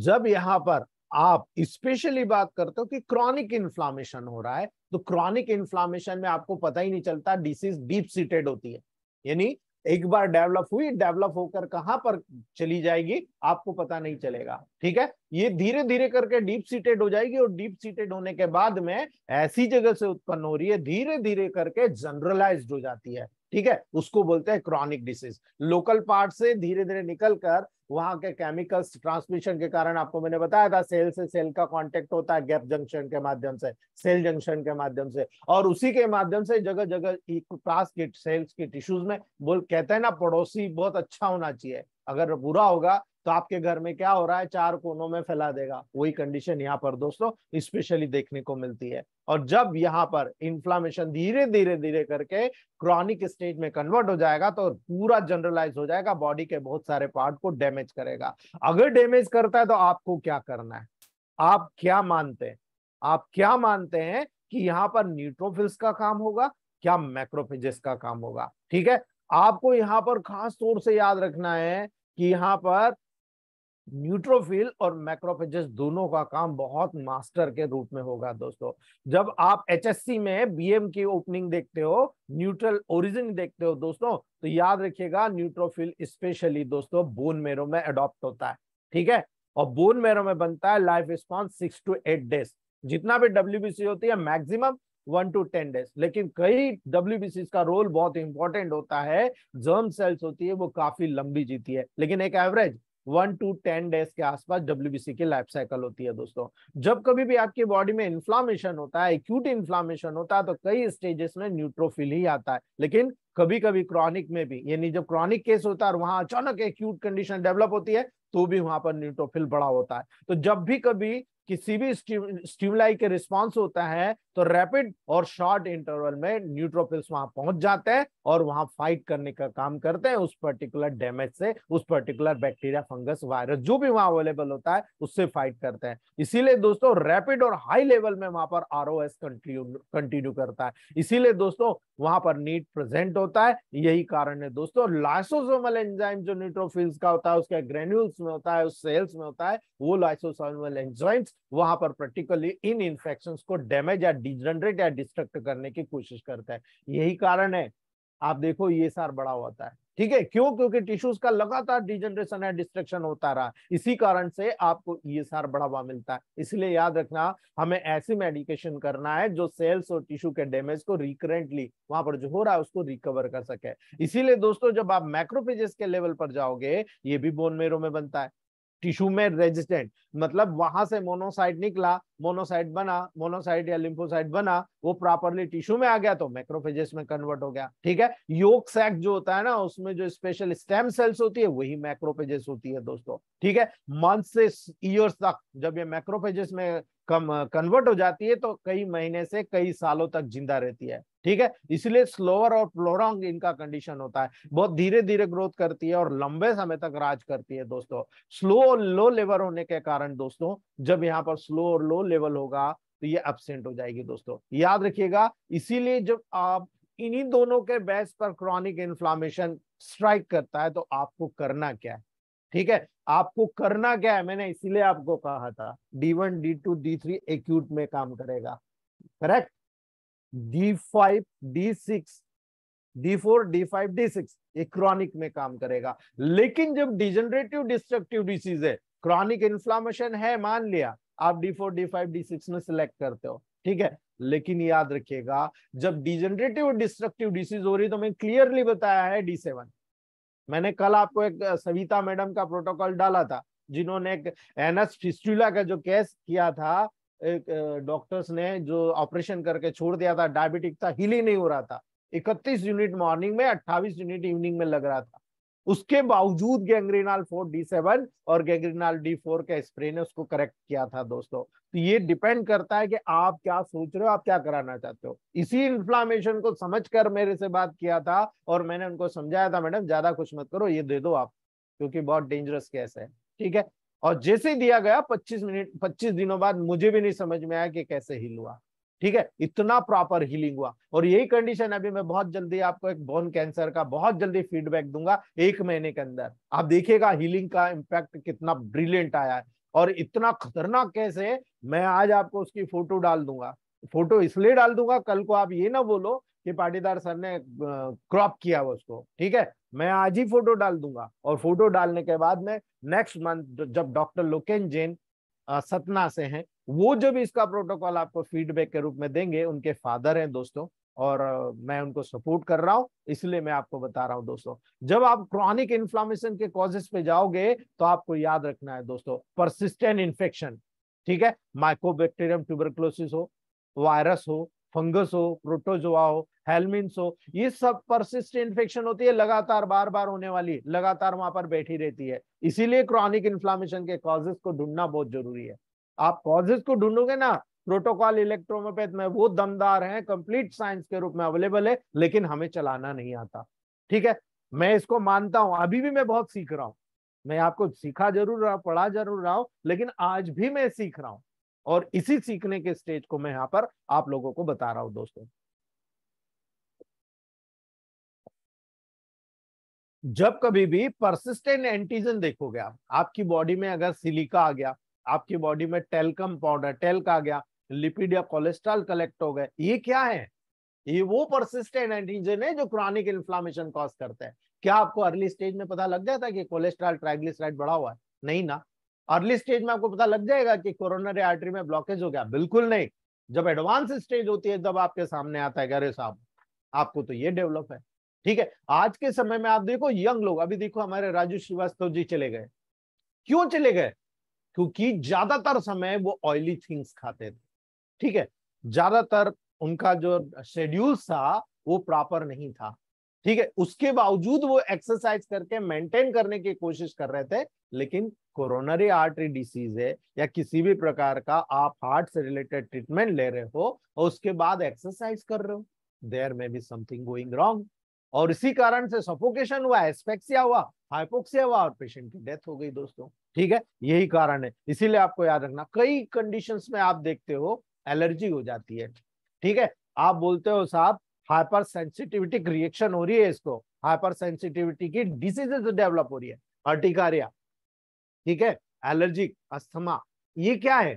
जब यहाँ पर आप स्पेशली बात करते हो कि क्रॉनिक इन्फ्लामेशन हो रहा है तो क्रॉनिक इन्फ्लामेशन में आपको पता ही नहीं चलता डिसीज डीप सीटेड होती है यानी एक बार डेवलप हुई डेवलप होकर कहां पर चली जाएगी आपको पता नहीं चलेगा ठीक है ये धीरे धीरे करके डीप सीटेड हो जाएगी और डीप सीटेड होने के बाद में ऐसी जगह से उत्पन्न हो रही है धीरे धीरे करके जनरलाइज हो जाती है ठीक है उसको बोलते हैं क्रॉनिक डिसीज लोकल पार्ट से धीरे धीरे निकलकर वहां के केमिकल्स ट्रांसमिशन के कारण आपको मैंने बताया था सेल से सेल का कांटेक्ट होता है गैप जंक्शन के माध्यम से सेल जंक्शन के माध्यम से और उसी के माध्यम से जगह जगह पास के सेल्स के टिश्यूज में बोल कहते हैं ना पड़ोसी बहुत अच्छा होना चाहिए अगर बुरा होगा तो आपके घर में क्या हो रहा है चार कोनों में फैला देगा वही कंडीशन यहाँ पर दोस्तों स्पेशली देखने को मिलती है और जब यहाँ पर इंफ्लामेशन धीरे धीरे धीरे करके क्रॉनिक स्टेज में कन्वर्ट हो जाएगा तो पूरा जनरलाइज हो जाएगा बॉडी के बहुत सारे पार्ट को डैमेज करेगा अगर डैमेज करता है तो आपको क्या करना है आप क्या मानते हैं आप क्या मानते हैं कि यहाँ पर न्यूट्रोफिल्स का काम होगा क्या मैक्रोफिजिस का काम होगा ठीक है आपको यहाँ पर खास तौर से याद रखना है कि यहाँ पर न्यूट्रोफिल और मैक्रोफेजेस दोनों का काम बहुत मास्टर के रूप में होगा दोस्तों जब आप एचएससी में बीएम की ओपनिंग देखते हो न्यूट्रल ओरिजिन देखते हो दोस्तों तो याद रखिएगा न्यूट्रोफिल स्पेशली दोस्तों बोन मेरो में अडॉप्ट होता है ठीक है और बोन मेरो में बनता है life span six to eight days जितना भी डब्ल्यू होती है maximum one to ten days लेकिन कई डब्ल्यू का रोल बहुत इंपॉर्टेंट होता है जर्म सेल्स होती है वो काफी लंबी जीती है लेकिन एक average one to ten days के आसपास डब्ल्यू की लाइफ साइकिल होती है दोस्तों जब कभी भी आपकी बॉडी में इन्फ्लामेशन होता है एक्यूट इन्फ्लामेशन होता है तो कई स्टेजेस में न्यूट्रोफिल ही आता है लेकिन कभी कभी क्रॉनिक में भी यानी जब क्रॉनिक केस होता है और वहां अचानक एक्यूट कंडीशन डेवलप होती है तो भी वहां पर न्यूट्रोफिल बड़ा होता है तो जब भी कभी किसी भी स्टीमलाई के रिस्पॉन्स होता है तो रैपिड और शॉर्ट इंटरवल में न्यूट्रोफिल्स वहां पहुंच जाते हैं और वहां फाइट करने का काम करते हैं उस पर्टिकुलर डैमेज से उस पर्टिकुलर बैक्टीरिया फंगस वायरस जो भी वहां अवेलेबल होता है उससे फाइट करते हैं इसीलिए दोस्तों रैपिड और हाई लेवल में वहां पर आर कंटिन्यू कंटिन्यू करता है इसीलिए दोस्तों वहां पर नीट प्रेजेंट होता है यही कारण है दोस्तों लाइसोसोमल एंजाइम जो न्यूट्रोफिल्स का होता है उसके ग्रेन्यूल्स में होता है उस सेल्स में होता है वो लाइसोसोमल एंजाइम्स वहां पर प्रैक्टिकली इन इन्फेक्शन को डैमेज या डिजनरेट या डिस्ट्रक्ट करने की कोशिश करता है यही कारण है आप देखो ये सार बड़ा होता है ठीक है क्यों क्योंकि टिश्यूज का लगातार डिजनरेशन या डिस्ट्रक्शन होता रहा इसी कारण से आपको ये सार बढ़ावा मिलता है इसलिए याद रखना हमें ऐसी मेडिकेशन करना है जो सेल्स और टिश्यू के डैमेज को रिकरेंटली वहां पर जो हो रहा है उसको रिकवर कर सके इसीलिए दोस्तों जब आप मैक्रोफेजेस के लेवल पर जाओगे ये भी बोन मेरो में बनता है टिश्यू में रेजिस्टेंट मतलब वहां से मोनोसाइट निकला मोनोसाइट बना मोनोसाइट या लिम्फोसाइट बना वो प्रॉपरली टिश्यू में आ गया तो मैक्रोफेजेस में कन्वर्ट हो गया ठीक है योग सैक जो होता है ना उसमें जो स्पेशल स्टेम सेल्स होती है वही मैक्रोफेजेस होती है दोस्तों ठीक है मंथ से ईयर्स तक जब ये मैक्रोफेजेस में कम कन्वर्ट हो जाती है तो कई महीने से कई सालों तक जिंदा रहती है ठीक है इसलिए स्लोअर और प्लोरोंग इनका कंडीशन होता है बहुत धीरे धीरे ग्रोथ करती है और लंबे समय तक राज करती है दोस्तों स्लो और लो लेवल होने के कारण दोस्तों जब यहाँ पर स्लो और लो लेवल होगा तो ये एबसेंट हो जाएगी दोस्तों याद रखिएगा इसीलिए जब आप इन्हीं दोनों के बेस पर क्रॉनिक इन्फ्लामेशन स्ट्राइक करता है तो आपको करना क्या है ठीक है आपको करना क्या है मैंने इसीलिए आपको कहा था D one D two D three acute में काम करेगा correct D5, D6, D4, D5, D6 ये क्रॉनिक में काम करेगा लेकिन जब डिजनरेटिव डिस्ट्रक्टिव डिसीज है क्रॉनिक इन्फ्लामेशन है मान लिया आप D4, D5, D6 में सिलेक्ट करते हो ठीक है लेकिन याद रखिएगा जब डिजनरेटिव डिस्ट्रक्टिव डिसीज हो रही तो मैं क्लियरली बताया है D7 मैंने कल आपको एक सविता मैडम का प्रोटोकॉल डाला था जिन्होंने एक एनएस फिस्टुला का जो केस किया था डॉक्टर्स ने जो ऑपरेशन करके छोड़ दिया था डायबिटिक था हिल ही नहीं हो रहा था इकतीस यूनिट मॉर्निंग में अट्ठाईस यूनिट इवनिंग में लग रहा था उसके बावजूद गैंग्रीनाल फोर डी सेवन और गैंग्रीनाल डी फोर का स्प्रे ने उसको करेक्ट किया था दोस्तों तो ये डिपेंड करता है कि आप क्या सोच रहे हो आप क्या कराना चाहते हो इसी इन्फ्लामेशन को समझकर मेरे से बात किया था और मैंने उनको समझाया था मैडम ज्यादा कुछ मत करो ये दे दो आप क्योंकि बहुत डेंजरस केस है ठीक है और जैसे ही दिया गया 25 मिनट 25 दिनों बाद मुझे भी नहीं समझ में आया कि कैसे हील हुआ ठीक है इतना प्रॉपर हीलिंग हुआ और यही कंडीशन अभी मैं बहुत जल्दी आपको एक बोन कैंसर का बहुत जल्दी फीडबैक दूंगा एक महीने के अंदर आप देखिएगा हीलिंग का इम्पैक्ट कितना ब्रिलियंट आया है और इतना खतरनाक कैसे मैं आज आपको उसकी फोटो डाल दूंगा फोटो इसलिए डाल दूंगा कल को आप ये ना बोलो कि पाटीदार सर ने क्रॉप किया हुआ उसको ठीक है मैं आज ही फोटो डाल दूंगा और फोटो डालने के बाद में नेक्स्ट मंथ जब डॉक्टर लोकेन जैन सतना से हैं वो जब इसका प्रोटोकॉल आपको फीडबैक के रूप में देंगे उनके फादर हैं दोस्तों और मैं उनको सपोर्ट कर रहा हूं इसलिए मैं आपको बता रहा हूं दोस्तों जब आप क्रॉनिक इन्फ्लामेशन के कॉजेस पे जाओगे तो आपको याद रखना है दोस्तों परसिस्टेंट इन्फेक्शन ठीक है माइक्रोबैक्टीरियम ट्यूबरक्लोसिस हो वायरस हो फंगस हो प्रोटोजोआ हो हेलमिंस हो ये सब परसिस्ट इन्फेक्शन होती है लगातार बार बार होने वाली लगातार वहां पर बैठी रहती है इसीलिए क्रॉनिक इन्फ्लामेशन के कॉजेस को ढूंढना बहुत जरूरी है आप कॉजेस को ढूंढोगे ना प्रोटोकॉल इलेक्ट्रोमोपैथ में वो दमदार हैं कंप्लीट साइंस के रूप में अवेलेबल है लेकिन हमें चलाना नहीं आता ठीक है मैं इसको मानता हूं अभी भी मैं बहुत सीख रहा हूं मैं आपको सीखा जरूर रहा पढ़ा जरूर रहा हूं लेकिन आज भी मैं सीख रहा हूं और इसी सीखने के स्टेज को मैं यहाँ पर आप लोगों को बता रहा हूं दोस्तों जब कभी भी परसिस्टेंट एंटीजन देखोगे आप आपकी बॉडी में अगर सिलिका आ गया आपकी बॉडी में टेलकम पाउडर टेल्क आ गया लिपिड या कोलेस्ट्रॉल कलेक्ट हो गए ये क्या है ये वो परसिस्टेंट एंटीजन है जो क्रॉनिक इन्फ्लामेशन कॉज करते हैं क्या आपको अर्ली स्टेज में पता लग जाता है कि कोलेस्ट्रॉल ट्राइग्लिसराइड बढ़ा हुआ है नहीं ना अर्ली स्टेज में आपको पता लग जाएगा कि कोरोनरी आर्टरी में ब्लॉकेज हो गया बिल्कुल नहीं जब एडवांस स्टेज होती है तब आपके सामने आता है अरे साहब आपको तो ये डेवलप है ठीक है आज के समय में आप देखो यंग लोग अभी देखो हमारे राजू श्रीवास्तव जी चले गए क्यों चले गए क्योंकि ज्यादातर समय वो ऑयली थिंग्स खाते थे ठीक है ज्यादातर उनका जो शेड्यूल था वो प्रॉपर नहीं था ठीक है उसके बावजूद वो एक्सरसाइज करके मेंटेन करने की कोशिश कर रहे थे लेकिन कोरोनरी आर्टरी डिसीज है या किसी भी प्रकार का आप हार्ट से रिलेटेड ट्रीटमेंट ले रहे हो और उसके बाद एक्सरसाइज कर रहे हो देयर में बी समथिंग गोइंग रॉन्ग और इसी कारण से सफोकेशन हुआ एस्पेक्सिया हुआ हाइपोक्सिया हुआ और पेशेंट की डेथ हो गई दोस्तों ठीक है यही कारण है इसीलिए आपको याद रखना कई कंडीशन में आप देखते हो एलर्जी हो जाती है ठीक है आप बोलते हो साहब हाइपर सेंसिटिविटी रिएक्शन हो रही है इसको हाइपर सेंसिटिविटी की डिसीजेज डेवलप हो रही है अर्टिकारिया ठीक है एलर्जी अस्थमा ये क्या है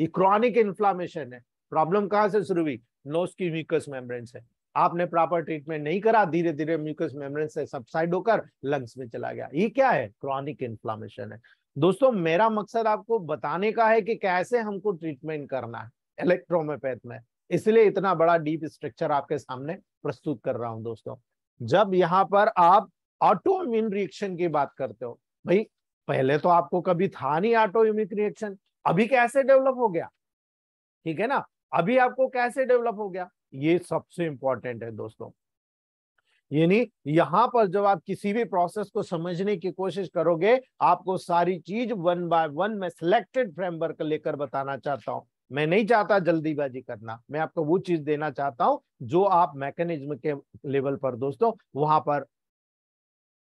ये क्रॉनिक इन्फ्लामेशन है प्रॉब्लम कहां से शुरू हुई नोस की म्यूकस मेम्ब्रेन से आपने प्रॉपर ट्रीटमेंट नहीं करा धीरे धीरे म्यूकस मेम्ब्रेन से सबसाइड होकर लंग्स में चला गया ये क्या है क्रॉनिक इन्फ्लामेशन है दोस्तों मेरा मकसद आपको बताने का है कि कैसे हमको ट्रीटमेंट करना है इलेक्ट्रोमोपैथ में इसलिए इतना बड़ा डीप स्ट्रक्चर आपके सामने प्रस्तुत कर रहा हूं दोस्तों जब यहाँ पर आप ऑटो इम्यून रिएक्शन की बात करते हो भाई पहले तो आपको कभी था नहीं ऑटो इम्यून रिएक्शन अभी कैसे डेवलप हो गया ठीक है ना अभी आपको कैसे डेवलप हो गया ये सबसे इंपॉर्टेंट है दोस्तों यानी यहां पर जब आप किसी भी प्रोसेस को समझने की कोशिश करोगे आपको सारी चीज वन बाय वन मैं सिलेक्टेड फ्रेमवर्क लेकर बताना चाहता हूं मैं नहीं चाहता जल्दीबाजी करना मैं आपको वो चीज देना चाहता हूं जो आप मैकेनिज्म के लेवल पर दोस्तों वहां पर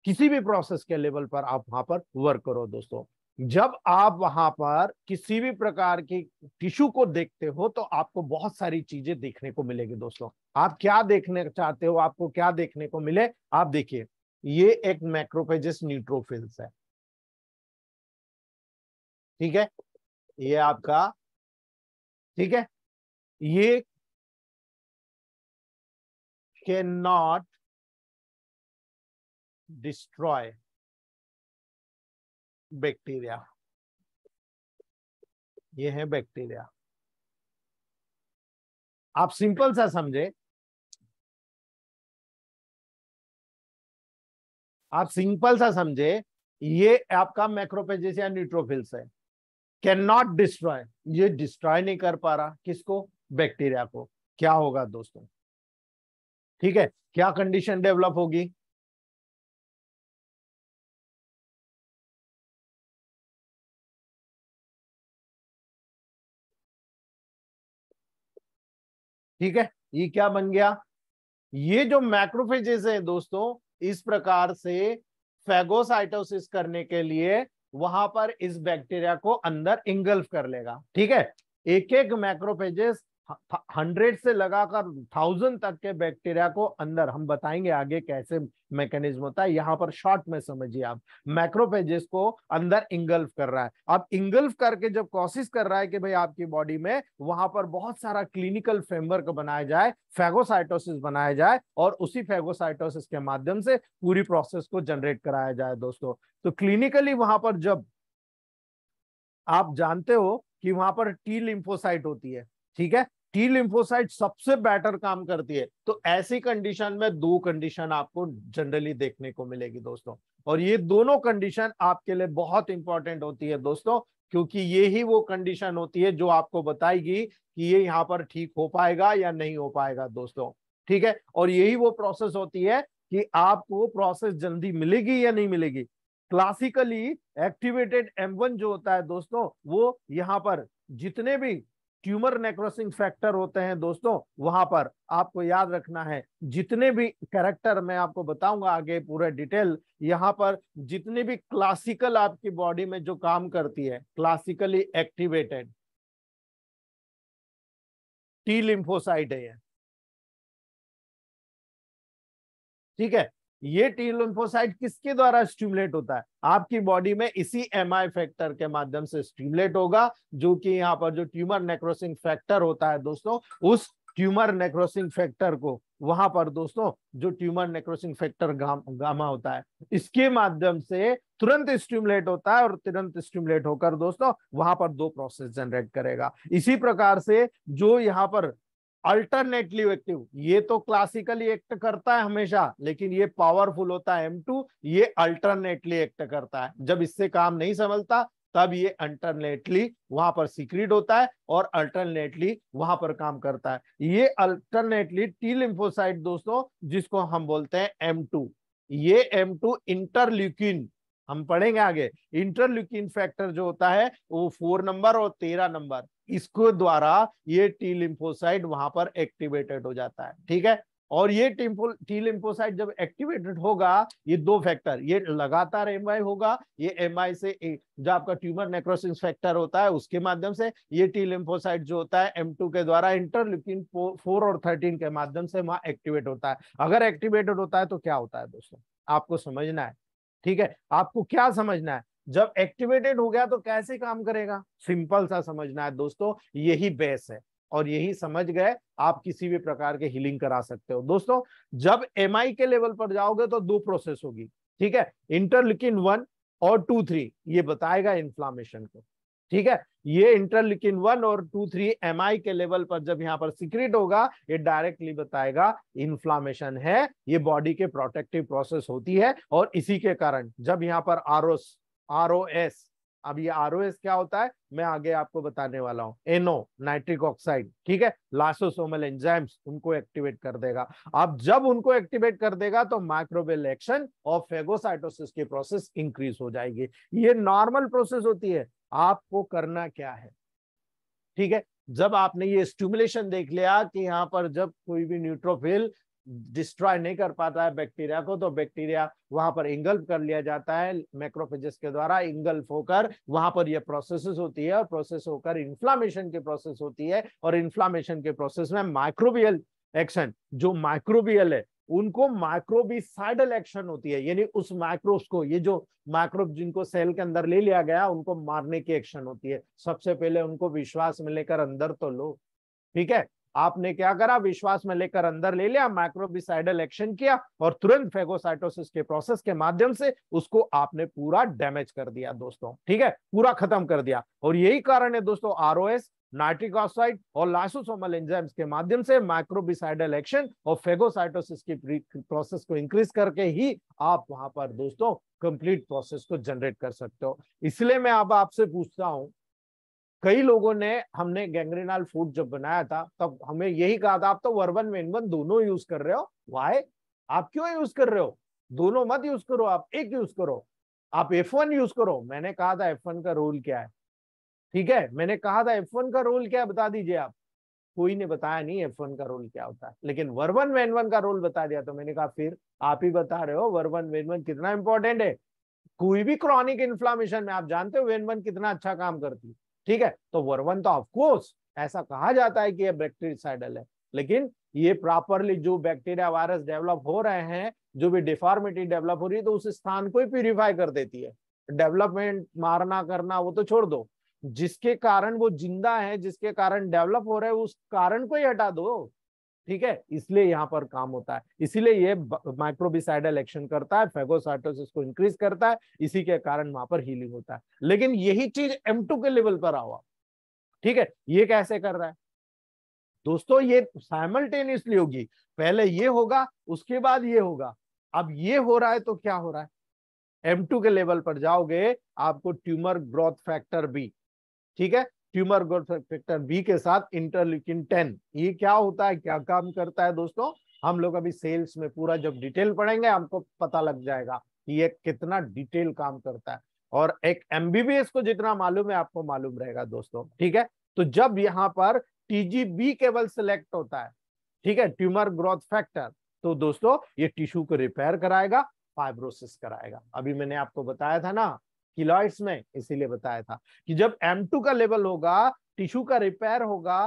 किसी भी प्रोसेस के लेवल पर आप वहां पर वर्क करो दोस्तों जब आप वहां पर किसी भी प्रकार के टिश्यू को देखते हो तो आपको बहुत सारी चीजें देखने को मिलेगी दोस्तों आप क्या देखने चाहते हो आपको क्या देखने को मिले आप देखिए ये एक मैक्रोफेजिस न्यूट्रोफिल्स है ठीक है ये आपका ठीक है ये कैन नॉट डिस्ट्रॉय बैक्टीरिया ये है बैक्टीरिया आप सिंपल सा समझे आप सिंपल सा समझे ये आपका मैक्रोपेजिस या न्यूट्रोफिल्स है कैन नॉट डिस्ट्रॉय ये डिस्ट्रॉय नहीं कर पा रहा किसको बैक्टीरिया को क्या होगा दोस्तों ठीक है क्या कंडीशन डेवलप होगी ठीक है ये क्या बन गया ये जो मैक्रोफेजेस है दोस्तों इस प्रकार से फेगोसाइटोसिस करने के लिए वहां पर इस बैक्टीरिया को अंदर इंगल्फ कर लेगा ठीक है एक एक मैक्रोफेजेस हंड्रेड हाँ, से लगाकर थाउजेंड तक के बैक्टीरिया को अंदर हम बताएंगे आगे कैसे मैकेनिज्म होता है यहाँ पर शॉर्ट में समझिए आप मैक्रोपेजेस को अंदर इंगल्फ कर रहा है अब इंगल्फ करके जब कोशिश कर रहा है कि भाई आपकी बॉडी में वहां पर बहुत सारा क्लिनिकल फ्रेमवर्क बनाया जाए फेगोसाइटोसिस बनाया जाए और उसी फेगोसाइटोसिस के माध्यम से पूरी प्रोसेस को जनरेट कराया जाए दोस्तों तो क्लिनिकली वहां पर जब आप जानते हो कि वहां पर टी लिम्फोसाइट होती है ठीक है टी लिम्फोसाइट सबसे बेटर काम करती है तो ऐसी कंडीशन में दो कंडीशन आपको जनरली देखने को मिलेगी दोस्तों और ये दोनों कंडीशन आपके लिए बहुत इंपॉर्टेंट होती है दोस्तों क्योंकि ये ही वो कंडीशन होती है जो आपको बताएगी कि ये यहाँ पर ठीक हो पाएगा या नहीं हो पाएगा दोस्तों ठीक है और यही वो प्रोसेस होती है कि आपको प्रोसेस जल्दी मिलेगी या नहीं मिलेगी क्लासिकली एक्टिवेटेड एम जो होता है दोस्तों वो यहाँ पर जितने भी ट्यूमर नेक्रोसिंग फैक्टर होते हैं दोस्तों वहां पर आपको याद रखना है जितने भी कैरेक्टर मैं आपको बताऊंगा आगे पूरे डिटेल यहाँ पर जितने भी क्लासिकल आपकी बॉडी में जो काम करती है क्लासिकली एक्टिवेटेड टी लिम्फोसाइड है ठीक है ये टी लिम्फोसाइट किसके द्वारा स्टिमुलेट होता है आपकी बॉडी में इसी एम आई फैक्टर के माध्यम से स्टिमुलेट होगा जो कि यहाँ पर जो ट्यूमर नेक्रोसिंग फैक्टर होता है दोस्तों उस ट्यूमर नेक्रोसिंग फैक्टर को वहां पर दोस्तों जो ट्यूमर नेक्रोसिंग फैक्टर गाम, गामा होता है इसके माध्यम से तुरंत स्टिमुलेट होता है और तुरंत स्टिमुलेट होकर दोस्तों वहां पर दो प्रोसेस जनरेट करेगा इसी प्रकार से जो यहाँ पर अल्टरनेटली एक्टिव ये तो क्लासिकली एक्ट करता है हमेशा लेकिन ये पावरफुल होता है M2 ये अल्टरनेटली एक्ट करता है जब इससे काम नहीं संभलता तब ये अल्टरनेटली वहां पर सीक्रेट होता है और अल्टरनेटली वहां पर काम करता है ये अल्टरनेटली टी लिम्फोसाइट दोस्तों जिसको हम बोलते हैं M2 ये M2 इंटरल्यूकिन हम पढ़ेंगे आगे इंटरल्यूकिन फैक्टर जो होता है वो फोर नंबर और तेरह नंबर इसको द्वारा ये टी लिम्फोसाइड वहां पर एक्टिवेटेड हो जाता है ठीक है और ये टी लिम्फोसाइड जब एक्टिवेटेड होगा ये दो फैक्टर ये लगातार एम होगा ये एम से जो आपका ट्यूमर नेक्रोसिस फैक्टर होता है उसके माध्यम से ये टी लिम्फोसाइड जो होता है एम के द्वारा इंटरल्यूकिन फोर और थर्टीन के माध्यम से वहां एक्टिवेट होता है अगर एक्टिवेटेड होता है तो क्या होता है दोस्तों आपको समझना है ठीक है आपको क्या समझना है जब एक्टिवेटेड हो गया तो कैसे काम करेगा सिंपल सा समझना है दोस्तों यही बेस है और यही समझ गए आप किसी भी प्रकार के हीलिंग करा सकते हो दोस्तों जब एम के लेवल पर जाओगे तो दो प्रोसेस होगी ठीक है इंटरलिकिन वन और टू थ्री ये बताएगा इन्फ्लामेशन को ठीक है ये इंटरलिकिन वन और टू थ्री एम के लेवल पर जब यहाँ पर सीक्रेट होगा ये डायरेक्टली बताएगा इन्फ्लामेशन है ये बॉडी के प्रोटेक्टिव प्रोसेस होती है और इसी के कारण जब यहाँ पर आर आरओएस अब ये आरओएस क्या होता है मैं आगे आपको बताने वाला हूँ एनो नाइट्रिक ऑक्साइड ठीक है लासोसोमल एंजाइम्स उनको एक्टिवेट कर देगा अब जब उनको एक्टिवेट कर देगा तो माइक्रोवेल एक्शन और फेगोसाइटोसिस की प्रोसेस इंक्रीज हो जाएगी ये नॉर्मल प्रोसेस होती है आपको करना क्या है ठीक है जब आपने ये स्टिमुलेशन देख लिया कि यहाँ पर जब कोई भी न्यूट्रोफिल डिस्ट्रॉय नहीं कर पाता है बैक्टीरिया को तो बैक्टीरिया वहां पर इंगल्प कर लिया जाता है मैक्रोफेजेस के द्वारा इंगल्प होकर वहां पर ये प्रोसेसेस होती है और प्रोसेस होकर इन्फ्लामेशन के प्रोसेस होती है और इन्फ्लामेशन के प्रोसेस में माइक्रोबियल एक्शन जो माइक्रोबियल है उनको माइक्रोबिसाइडल एक्शन होती है यानी उस माइक्रोब्स को ये जो माइक्रोब जिनको सेल के अंदर ले लिया गया उनको मारने की एक्शन होती है सबसे पहले उनको विश्वास में लेकर अंदर तो लो ठीक है आपने क्या करा विश्वास में लेकर अंदर ले लिया माइक्रोबिसाइडल एक्शन किया और तुरंत फेगोसाइटोसिस के प्रोसेस के माध्यम से उसको आपने पूरा डैमेज कर दिया दोस्तों ठीक है पूरा खत्म कर दिया और यही कारण है दोस्तों आरओएस नाइट्रिक ऑक्साइड और लाइसोसोमल एंजाइम्स के माध्यम से माइक्रोबिसाइडल एक्शन और फेगोसाइटोसिस की प्रोसेस को इंक्रीज करके ही आप वहां पर दोस्तों कंप्लीट प्रोसेस को जनरेट कर सकते हो इसलिए मैं अब आपसे पूछता हूं कई लोगों ने हमने गैंग्रेनाल फूड जब बनाया था तब हमें यही कहा था आप तो वर्बन वन दोनों यूज कर रहे हो वाई आप क्यों यूज कर रहे हो दोनों मत यूज करो आप एक यूज करो आप वन यूज करो मैंने कहा था वन का रोल क्या है ठीक है मैंने कहा था एफ वन का रोल क्या बता दीजिए आप कोई ने बताया नहीं एफ वन का रोल क्या होता है लेकिन वर्वन वेन वन का रोल बता दिया तो मैंने कहा फिर आप ही बता रहे हो वर्वन वेन वन कितना इंपॉर्टेंट है कोई भी क्रॉनिक इन्फ्लामेशन में आप जानते हो वेन वन कितना अच्छा काम करती है ठीक है तो वर्वन तो ऑफकोर्स ऐसा कहा जाता है कि यह बैक्टीरिसाइडल है लेकिन ये प्रॉपरली जो बैक्टीरिया वायरस डेवलप हो रहे हैं जो भी डिफॉर्मिटी डेवलप हो रही है तो उस स्थान को ही प्यूरिफाई कर देती है डेवलपमेंट मारना करना वो तो छोड़ दो जिसके कारण वो जिंदा है जिसके कारण डेवलप हो रहा है उस कारण को ही हटा दो ठीक है इसलिए यहाँ पर काम होता है इसीलिए ये माइक्रोबिसाइडल एक्शन करता है फेगोसाइटोसिस को इंक्रीज करता है इसी के कारण वहां पर हीलिंग होता है लेकिन यही चीज एम के लेवल पर आओ ठीक है ये कैसे कर रहा है दोस्तों ये साइमल्टेनियसली होगी पहले ये होगा उसके बाद ये होगा अब ये हो रहा है तो क्या हो रहा है एम के लेवल पर जाओगे आपको ट्यूमर ग्रोथ फैक्टर भी ठीक है ट्यूमर ग्रोथ फैक्टर बी के साथ इंटरलिकिन टेन ये क्या होता है क्या काम करता है दोस्तों हम लोग अभी सेल्स में पूरा जब डिटेल पढ़ेंगे हमको पता लग जाएगा कि ये कितना डिटेल काम करता है और एक एमबीबीएस को जितना मालूम है आपको मालूम रहेगा दोस्तों ठीक है तो जब यहाँ पर टीजीबी केवल सिलेक्ट होता है ठीक है ट्यूमर ग्रोथ फैक्टर तो दोस्तों ये टिश्यू को रिपेयर कराएगा फाइब्रोसिस कराएगा अभी मैंने आपको बताया था ना किलॉइड्स में इसीलिए बताया था कि जब एम टू का लेवल होगा टिश्यू का रिपेयर होगा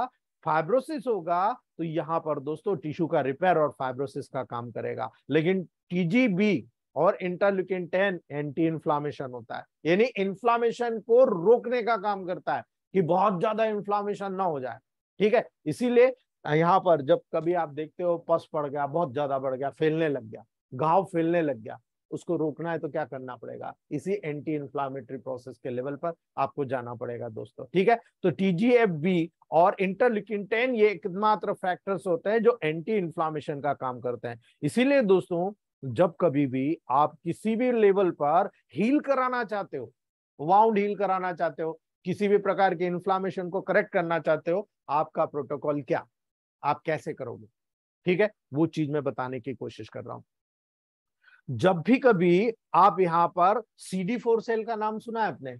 फाइब्रोसिस होगा तो यहां पर दोस्तों टिश्यू का रिपेयर और फाइब्रोसिस का काम करेगा लेकिन टीजीबी और इंटरल्यूकिन टेन एंटी इन्फ्लामेशन होता है यानी इन्फ्लामेशन को रोकने का काम करता है कि बहुत ज्यादा इन्फ्लामेशन ना हो जाए ठीक है इसीलिए यहां पर जब कभी आप देखते हो पस पड़ गया बहुत ज्यादा बढ़ गया फैलने लग गया घाव फैलने लग गया उसको रोकना है तो क्या करना पड़ेगा इसी एंटी इंफ्लामेटरी प्रोसेस के लेवल पर आपको जाना पड़ेगा दोस्तों ठीक है तो टीजीएफ और इंटरलिकिन टेन ये एकमात्र फैक्टर्स होते हैं जो एंटी इंफ्लामेशन का काम करते हैं इसीलिए दोस्तों जब कभी भी आप किसी भी लेवल पर हील कराना चाहते हो वाउंड हील कराना चाहते हो किसी भी प्रकार के इन्फ्लामेशन को करेक्ट करना चाहते हो आपका प्रोटोकॉल क्या आप कैसे करोगे ठीक है वो चीज मैं बताने की कोशिश कर रहा हूँ जब भी कभी आप यहाँ पर सी डी फोर सेल का नाम सुना है आपने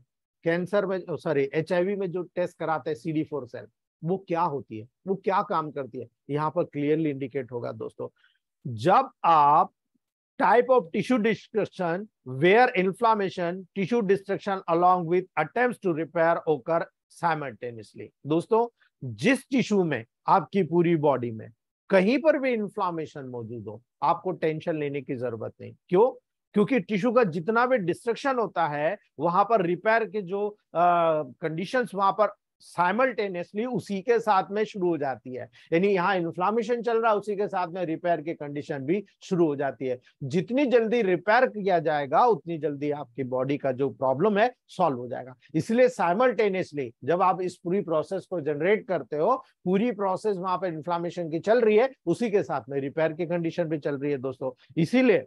कैंसर में सॉरी oh, एच में जो टेस्ट कराते हैं सी डी फोर सेल वो क्या होती है वो क्या काम करती है यहाँ पर क्लियरली इंडिकेट होगा दोस्तों जब आप type of tissue destruction where inflammation tissue destruction along with attempts to repair occur simultaneously दोस्तों जिस टिश्यू में आपकी पूरी बॉडी में कहीं पर भी इंफ्लामेशन मौजूद हो आपको टेंशन लेने की जरूरत नहीं क्यों क्योंकि टिश्यू का जितना भी डिस्ट्रक्शन होता है वहां पर रिपेयर के जो कंडीशंस वहां पर साइमल्टेनियसली उसी के साथ में शुरू हो जाती है यानी यहाँ इन्फ्लामेशन चल रहा है उसी के साथ में रिपेयर की कंडीशन भी शुरू हो जाती है जितनी जल्दी रिपेयर किया जाएगा उतनी जल्दी आपकी बॉडी का जो प्रॉब्लम है सॉल्व हो जाएगा इसलिए साइमल्टेनियसली जब आप इस पूरी प्रोसेस को जनरेट करते हो पूरी प्रोसेस वहां पर इन्फ्लामेशन की चल रही है उसी के साथ में रिपेयर की कंडीशन भी चल रही है दोस्तों इसीलिए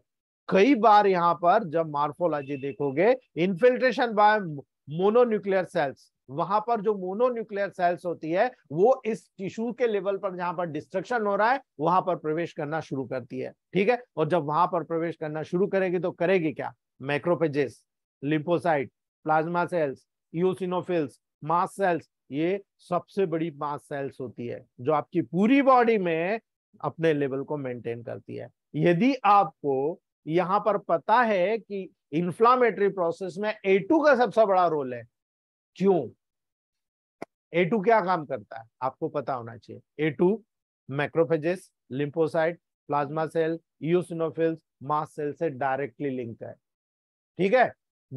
कई बार यहाँ पर जब मार्फोलॉजी देखोगे इन्फिल्ट्रेशन बाय मोनोन्यूक्लियर सेल्स वहां पर जो मोनोन्यूक्लियर सेल्स होती है वो इस टिश्यू के लेवल पर जहां पर डिस्ट्रक्शन हो रहा है वहां पर प्रवेश करना शुरू करती है ठीक है और जब वहां पर प्रवेश करना शुरू करेगी तो करेगी क्या macrophages lymphocyte plasma cells eosinophils mast cells ये सबसे बड़ी मास सेल्स होती है जो आपकी पूरी बॉडी में अपने लेवल को मेंटेन करती है यदि आपको यहां पर पता है कि इन्फ्लामेटरी प्रोसेस में ए टू का सबसे बड़ा रोल है क्यों ए टू क्या काम करता है आपको पता होना चाहिए A two macrophages lymphocyte plasma cell eosinophils mast cell से डायरेक्टली लिंक है ठीक है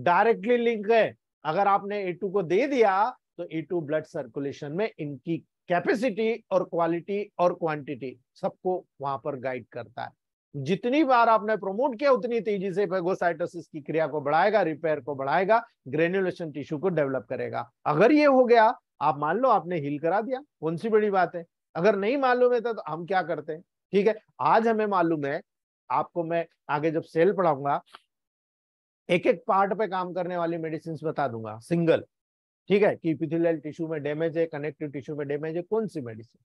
डायरेक्टली लिंक है अगर आपने ए टू को दे दिया तो ए टू ब्लड सर्कुलेशन में इनकी कैपेसिटी और क्वालिटी और क्वांटिटी सबको वहां पर गाइड करता है जितनी बार आपने प्रमोट किया उतनी तेजी से फेगोसाइटोसिस की क्रिया को बढ़ाएगा रिपेयर को बढ़ाएगा ग्रेन्युलेशन टिश्यू को डेवलप करेगा अगर ये हो गया आप मान लो आपने हील करा दिया कौन सी बड़ी बात है अगर नहीं मालूम है तो, तो हम क्या करते हैं ठीक है आज हमें मालूम है आपको मैं आगे जब सेल पढ़ाऊंगा एक एक पार्ट पे काम करने वाली मेडिसिन बता दूंगा सिंगल ठीक है कि पिथिलियल टिश्यू में डैमेज है कनेक्टिव टिश्यू में डैमेज है कौन सी मेडिसिन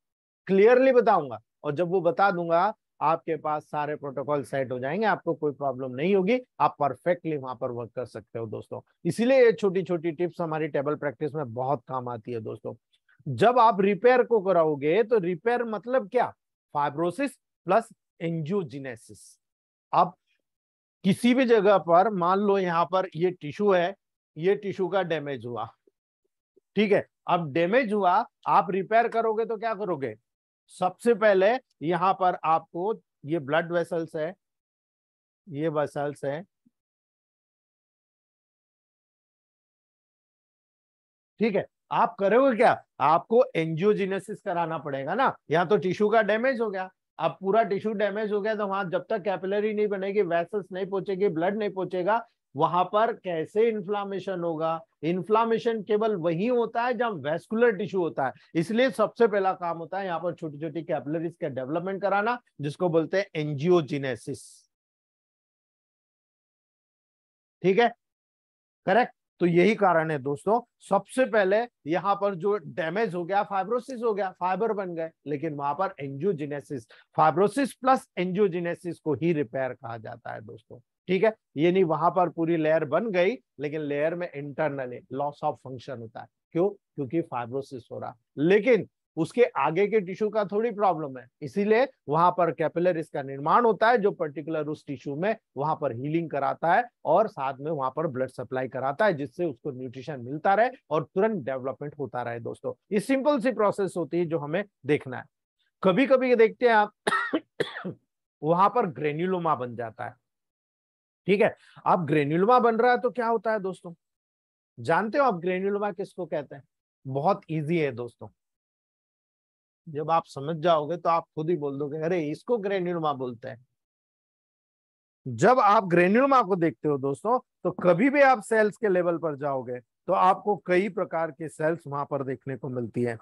क्लियरली बताऊंगा और जब वो बता दूंगा आपके पास सारे प्रोटोकॉल सेट हो जाएंगे आपको कोई प्रॉब्लम नहीं होगी आप परफेक्टली वहां पर वर्क कर सकते हो दोस्तों इसीलिए ये छोटी छोटी टिप्स हमारी टेबल प्रैक्टिस में बहुत काम आती है दोस्तों जब आप रिपेयर को कराओगे तो रिपेयर मतलब क्या फाइब्रोसिस प्लस एंजियोजिनेसिस अब किसी भी जगह पर मान लो यहां पर ये टिश्यू है ये टिश्यू का डैमेज हुआ ठीक है अब डैमेज हुआ आप रिपेयर करोगे तो क्या करोगे सबसे पहले यहां पर आपको ये ब्लड वेसल्स है ये वेसल्स है ठीक है आप करोगे क्या आपको एंजियोजिनेसिस कराना पड़ेगा ना यहाँ तो टिश्यू का डैमेज हो गया अब पूरा टिश्यू डैमेज हो गया तो वहां जब तक कैपिलरी नहीं बनेगी वैसल्स नहीं पहुंचेगी ब्लड नहीं पहुंचेगा वहां पर कैसे इन्फ्लामेशन होगा इन्फ्लामेशन केवल वही होता है जहां वेस्कुलर टिश्यू होता है इसलिए सबसे पहला काम होता है यहाँ पर छोटी छोटी कैपिलरीज का डेवलपमेंट कराना जिसको बोलते हैं एंजियोजिनेसिस ठीक है करेक्ट तो यही कारण है दोस्तों सबसे पहले यहां पर जो डैमेज हो गया फाइब्रोसिस हो गया फाइबर बन गए लेकिन वहां पर एंजियोजिनेसिस फाइब्रोसिस प्लस एंजियोजिनेसिस को ही रिपेयर कहा जाता है दोस्तों ठीक है ये नहीं वहां पर पूरी लेयर बन गई लेकिन लेयर में इंटरनली लॉस ऑफ फंक्शन होता है क्यों क्योंकि फाइब्रोसिस हो रहा लेकिन उसके आगे के टिश्यू का थोड़ी प्रॉब्लम है इसीलिए वहां पर कैपिलर इसका निर्माण होता है जो पर्टिकुलर उस टिश्यू में वहां पर हीलिंग कराता है और साथ में वहां पर ब्लड सप्लाई कराता है जिससे उसको न्यूट्रिशन मिलता रहे और तुरंत डेवलपमेंट होता रहे दोस्तों ये सिंपल सी प्रोसेस होती है जो हमें देखना है कभी कभी देखते हैं आप वहां पर ग्रेन्यूलोमा बन जाता है ठीक है आप ग्रेन्यूलमा बन रहा है तो क्या होता है दोस्तों जानते हो आप ग्रेन्यूलमा किसको कहते हैं बहुत इजी है दोस्तों जब आप समझ जाओगे तो आप खुद ही बोल दोगे अरे इसको ग्रेन्यूलमा बोलते हैं जब आप ग्रेन्यूलमा को देखते हो दोस्तों तो कभी भी आप सेल्स के लेवल पर जाओगे तो आपको कई प्रकार के सेल्स वहां पर देखने को मिलती है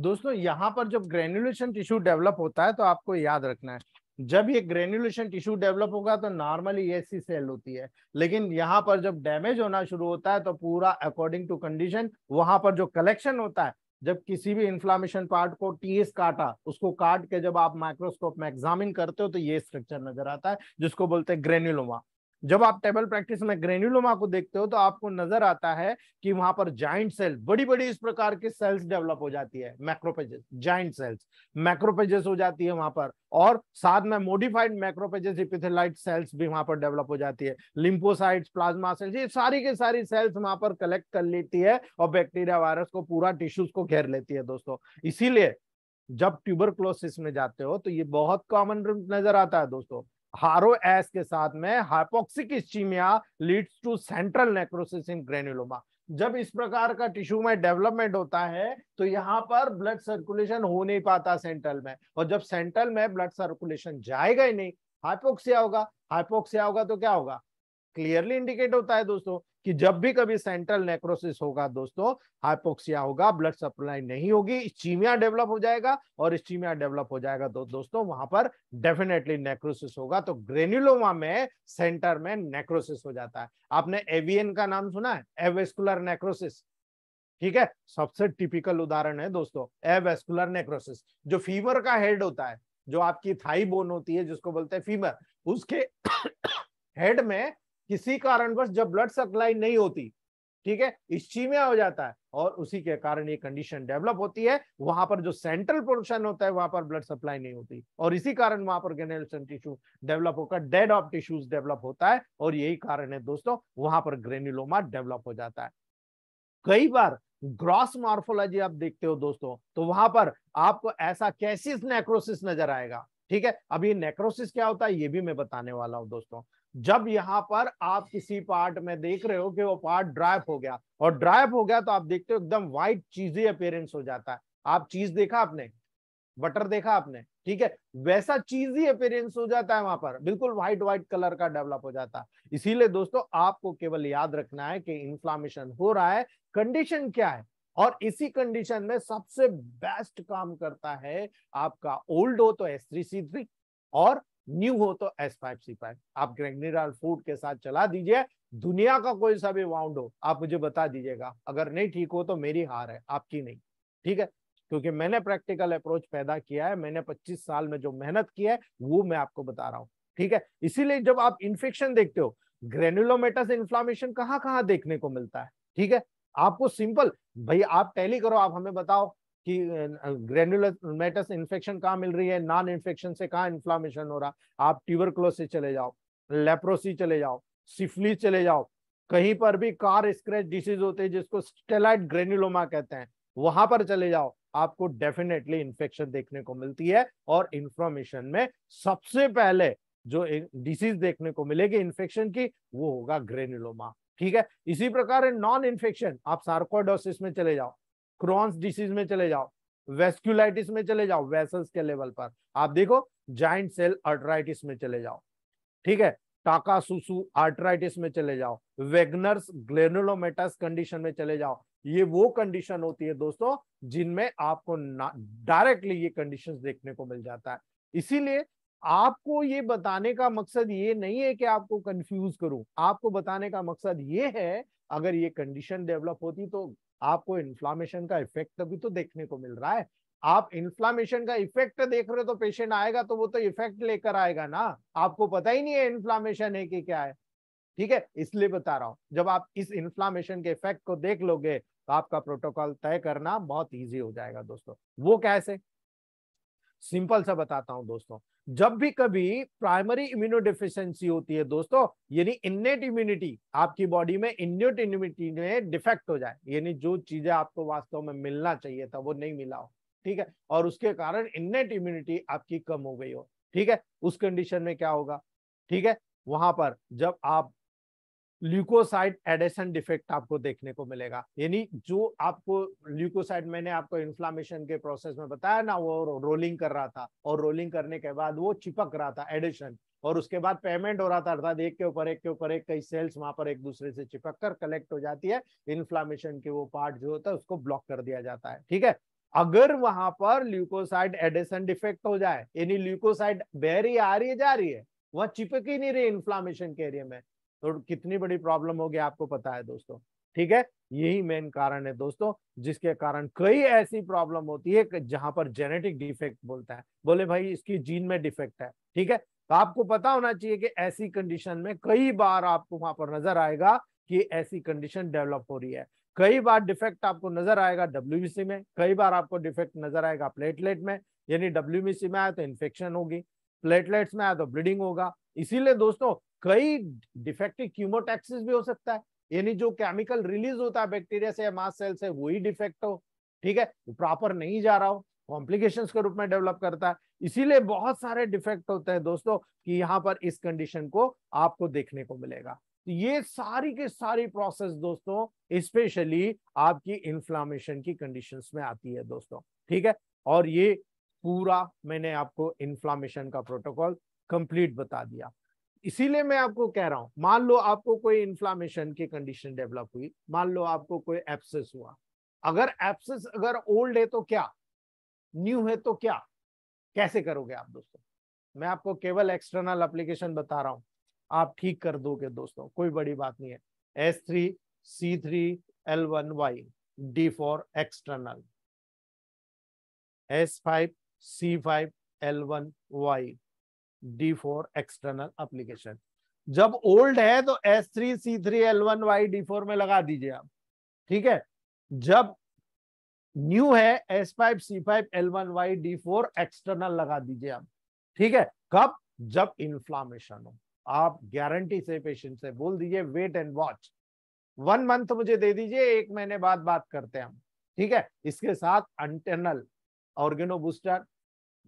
दोस्तों यहाँ पर जब ग्रेन्युलेशन टिश्यू डेवलप होता है तो आपको याद रखना है जब ये ग्रेन्युलेशन टिश्यू डेवलप होगा तो नॉर्मली सी सेल होती है लेकिन यहाँ पर जब डैमेज होना शुरू होता है तो पूरा अकॉर्डिंग टू कंडीशन वहां पर जो कलेक्शन होता है जब किसी भी इंफ्लामेशन पार्ट को टीएस काटा उसको काट के जब आप माइक्रोस्कोप में एग्जामिन करते हो तो ये स्ट्रक्चर नजर आता है जिसको बोलते हैं ग्रेन्युलोमा जब आप टेबल प्रैक्टिस में ग्रेन्यूलोमा को देखते हो तो आपको नजर आता है कि वहां पर जॉइंट सेल बड़ी बड़ी इस प्रकार की सेल्स डेवलप हो जाती है मैक्रोपेजेस जॉइंट सेल्स मैक्रोपेजेस हो जाती है वहां पर और साथ में मोडिफाइड मैक्रोपेजेस इपिथेलाइट सेल्स भी वहां पर डेवलप हो जाती है लिम्फोसाइट्स प्लाज्मा सेल्स ये सारी के सारी सेल्स वहां पर कलेक्ट कर लेती है और बैक्टीरिया वायरस को पूरा टिश्यूज को घेर लेती है दोस्तों इसीलिए जब ट्यूबरक्लोसिस में जाते हो तो ये बहुत कॉमन नजर आता है दोस्तों हारो एस के साथ में hypoxic ischaemia leads to central necrosis in granuloma जब इस प्रकार का टिश्यू में डेवलपमेंट होता है तो यहाँ पर ब्लड सर्कुलेशन हो नहीं पाता सेंट्रल में और जब सेंट्रल में ब्लड सर्कुलेशन जाएगा ही नहीं हाइपोक्सिया होगा हाइपोक्सिया होगा तो क्या होगा क्लियरली इंडिकेट होता है दोस्तों कि जब भी कभी सेंट्रल नेक्रोसिस होगा दोस्तों हाइपोक्सिया होगा ब्लड सप्लाई नहीं होगी स्टीमिया डेवलप हो जाएगा और स्टीमिया डेवलप हो जाएगा तो दोस्तों वहां पर डेफिनेटली नेक्रोसिस होगा तो ग्रेन्यूलोमा में सेंटर में नेक्रोसिस हो जाता है आपने एवियन का नाम सुना है एवेस्कुलर नेक्रोसिस ठीक है सबसे टिपिकल उदाहरण है दोस्तों एवेस्कुलर नेक्रोसिस जो फीवर का हेड होता है जो आपकी थाई बोन होती है जिसको बोलते हैं फीवर उसके हेड में किसी कारणवश जब ब्लड सप्लाई नहीं होती ठीक है इश्चीमिया हो जाता है और उसी के कारण ये कंडीशन डेवलप होती है वहां पर जो सेंट्रल पोर्शन होता है वहां पर ब्लड सप्लाई नहीं होती और इसी कारण वहां पर ग्रेन्यूलेशन टिश्यू डेवलप होकर डेड ऑफ टिश्यूज डेवलप होता है और यही कारण है दोस्तों वहां पर ग्रेन्यूलोमा डेवलप हो जाता है कई बार ग्रॉस मार्फोलॉजी आप देखते हो दोस्तों तो वहां पर आपको ऐसा कैसिस नेक्रोसिस नजर आएगा ठीक है अभी नेक्रोसिस क्या होता है ये भी मैं बताने वाला हूं दोस्तों जब यहाँ पर आप किसी पार्ट में देख रहे हो कि वो पार्ट ड्राइप हो गया और ड्राइप हो गया तो आप देखते हो एकदम व्हाइट चीजी अपेयरेंस हो जाता है आप चीज देखा आपने बटर देखा आपने ठीक है वैसा चीजी अपेयरेंस हो जाता है वहां पर बिल्कुल व्हाइट व्हाइट कलर का डेवलप हो जाता है इसीलिए दोस्तों आपको केवल याद रखना है कि इंफ्लामेशन हो रहा है कंडीशन क्या है और इसी कंडीशन में सबसे बेस्ट काम करता है आपका ओल्ड हो तो एस थ्री सी थ्री और न्यू हो तो एस फाइव सी फाइव आप ग्रेगनिडाल फूड के साथ चला दीजिए दुनिया का कोई सा भी वाउंड हो आप मुझे बता दीजिएगा अगर नहीं ठीक हो तो मेरी हार है आपकी नहीं ठीक है क्योंकि मैंने प्रैक्टिकल अप्रोच पैदा किया है मैंने 25 साल में जो मेहनत की है वो मैं आपको बता रहा हूँ ठीक है इसीलिए जब आप इन्फेक्शन देखते हो ग्रेनुलोमेटस इन्फ्लामेशन कहाँ कहाँ देखने को मिलता है ठीक है आपको सिंपल भाई आप टैली करो आप हमें बताओ कि ग्रेनुलर मेटस इन्फेक्शन कहाँ मिल रही है नॉन इन्फेक्शन से कहाँ इन्फ्लामेशन हो रहा आप ट्यूबर से चले जाओ लेप्रोसी चले जाओ सिफली चले जाओ कहीं पर भी कार स्क्रेच डिसीज होते हैं जिसको स्टेलाइट ग्रेन्यूलोमा कहते हैं वहां पर चले जाओ आपको डेफिनेटली इन्फेक्शन देखने को मिलती है और इन्फ्लामेशन में सबसे पहले जो डिसीज देखने को मिलेगी इन्फेक्शन की वो होगा ग्रेन्यूलोमा ठीक है इसी प्रकार नॉन इन्फेक्शन आप सार्कोडोसिस में चले जाओ क्रॉन्स डिसीज में चले जाओ वेस्क्यूलाइटिस में चले जाओ वेसल्स के लेवल पर आप देखो जॉइंट सेल आर्ट्राइटिस में चले जाओ ठीक है सुसु आर्ट्राइटिस में चले जाओ वेगनर्स ग्लेनोलोमेटस कंडीशन में चले जाओ ये वो कंडीशन होती है दोस्तों जिनमें आपको डायरेक्टली ये कंडीशंस देखने को मिल जाता है इसीलिए आपको ये बताने का मकसद ये नहीं है कि आपको कंफ्यूज करूं आपको बताने का मकसद ये है अगर ये कंडीशन डेवलप होती तो आपको इन्फ्लामेशन का इफेक्ट भी तो देखने को मिल रहा है आप इन्फ्लामेशन का इफेक्ट देख रहे हो तो पेशेंट आएगा तो वो तो इफेक्ट लेकर आएगा ना आपको पता ही नहीं है इन्फ्लामेशन है कि क्या है ठीक है इसलिए बता रहा हूं जब आप इस इन्फ्लामेशन के इफेक्ट को देख लोगे तो आपका प्रोटोकॉल तय करना बहुत ईजी हो जाएगा दोस्तों वो कैसे सिंपल सा बताता हूं दोस्तों जब भी कभी प्राइमरी इम्यूनो डिफिशियंसी होती है दोस्तों यानी इननेट इम्यूनिटी आपकी बॉडी में इन्यूट इम्यूनिटी में डिफेक्ट हो जाए यानी जो चीजें आपको वास्तव में मिलना चाहिए था वो नहीं मिला हो ठीक है और उसके कारण इननेट इम्यूनिटी आपकी कम हो गई हो ठीक है उस कंडीशन में क्या होगा ठीक है वहां पर जब आप ल्यूकोसाइड एडेशन डिफेक्ट आपको देखने को मिलेगा यानी जो आपको ल्यूकोसाइड मैंने आपको इन्फ्लामेशन के प्रोसेस में बताया ना वो रोलिंग कर रहा था और रोलिंग करने के बाद वो चिपक रहा था एडेशन और उसके बाद पेमेंट हो रहा था अर्थात एक के ऊपर एक के ऊपर एक कई सेल्स वहां पर एक दूसरे से चिपक कर कलेक्ट हो जाती है इन्फ्लामेशन के वो पार्ट जो होता है उसको ब्लॉक कर दिया जाता है ठीक है अगर वहां पर ल्यूकोसाइड एडेशन डिफेक्ट हो जाए यानी ल्यूकोसाइड बैरी आ रही है जा रही है वह चिपक ही नहीं रही इन्फ्लामेशन के एरिया में तो कितनी बड़ी प्रॉब्लम होगी आपको पता है दोस्तों ठीक है यही मेन कारण है दोस्तों जिसके कारण कई ऐसी प्रॉब्लम होती है जहां पर जेनेटिक डिफेक्ट बोलता है बोले भाई इसकी जीन में डिफेक्ट है ठीक है तो आपको पता होना चाहिए कि ऐसी कंडीशन में कई बार आपको वहां पर नजर आएगा कि ऐसी कंडीशन डेवलप हो रही है कई बार डिफेक्ट आपको नजर आएगा डब्ल्यू में कई बार आपको डिफेक्ट नजर आएगा प्लेटलेट में यानी डब्ल्यू में आया तो इन्फेक्शन होगी प्लेटलेट्स में आया तो ब्लीडिंग होगा इसीलिए दोस्तों कई डिफेक्टिव क्यूमोटैक्सिस भी हो सकता है यानी जो केमिकल रिलीज होता है बैक्टीरिया से या मास सेल से वही डिफेक्ट हो ठीक है प्रॉपर नहीं जा रहा हो कॉम्प्लिकेशंस के रूप में डेवलप करता है इसीलिए बहुत सारे डिफेक्ट होते हैं दोस्तों कि यहाँ पर इस कंडीशन को आपको देखने को मिलेगा तो ये सारी के सारी प्रोसेस दोस्तों स्पेशली आपकी इन्फ्लामेशन की कंडीशंस में आती है दोस्तों ठीक है और ये पूरा मैंने आपको इन्फ्लामेशन का प्रोटोकॉल कंप्लीट बता दिया इसीलिए मैं आपको कह रहा हूं मान लो आपको कोई इन्फ्लामेशन की कंडीशन डेवलप हुई मान लो आपको कोई एप्सिस हुआ अगर एप्सिस अगर ओल्ड है तो क्या न्यू है तो क्या कैसे करोगे आप दोस्तों मैं आपको केवल एक्सटर्नल एप्लीकेशन बता रहा हूं आप ठीक कर दोगे दोस्तों कोई बड़ी बात नहीं है S three C three L one Y D four external S five C five L one Y D four external application जब ओल्ड है तो S three C three L one Y D four में लगा दीजिए आप ठीक है जब न्यू है S five C five L one Y D four external लगा दीजिए आप ठीक है कब जब इन्फ्लामेशन हो आप गारंटी से पेशेंट से बोल दीजिए wait and watch one month मुझे दे दीजिए एक महीने बाद बात करते हैं हम ठीक है इसके साथ internal organo booster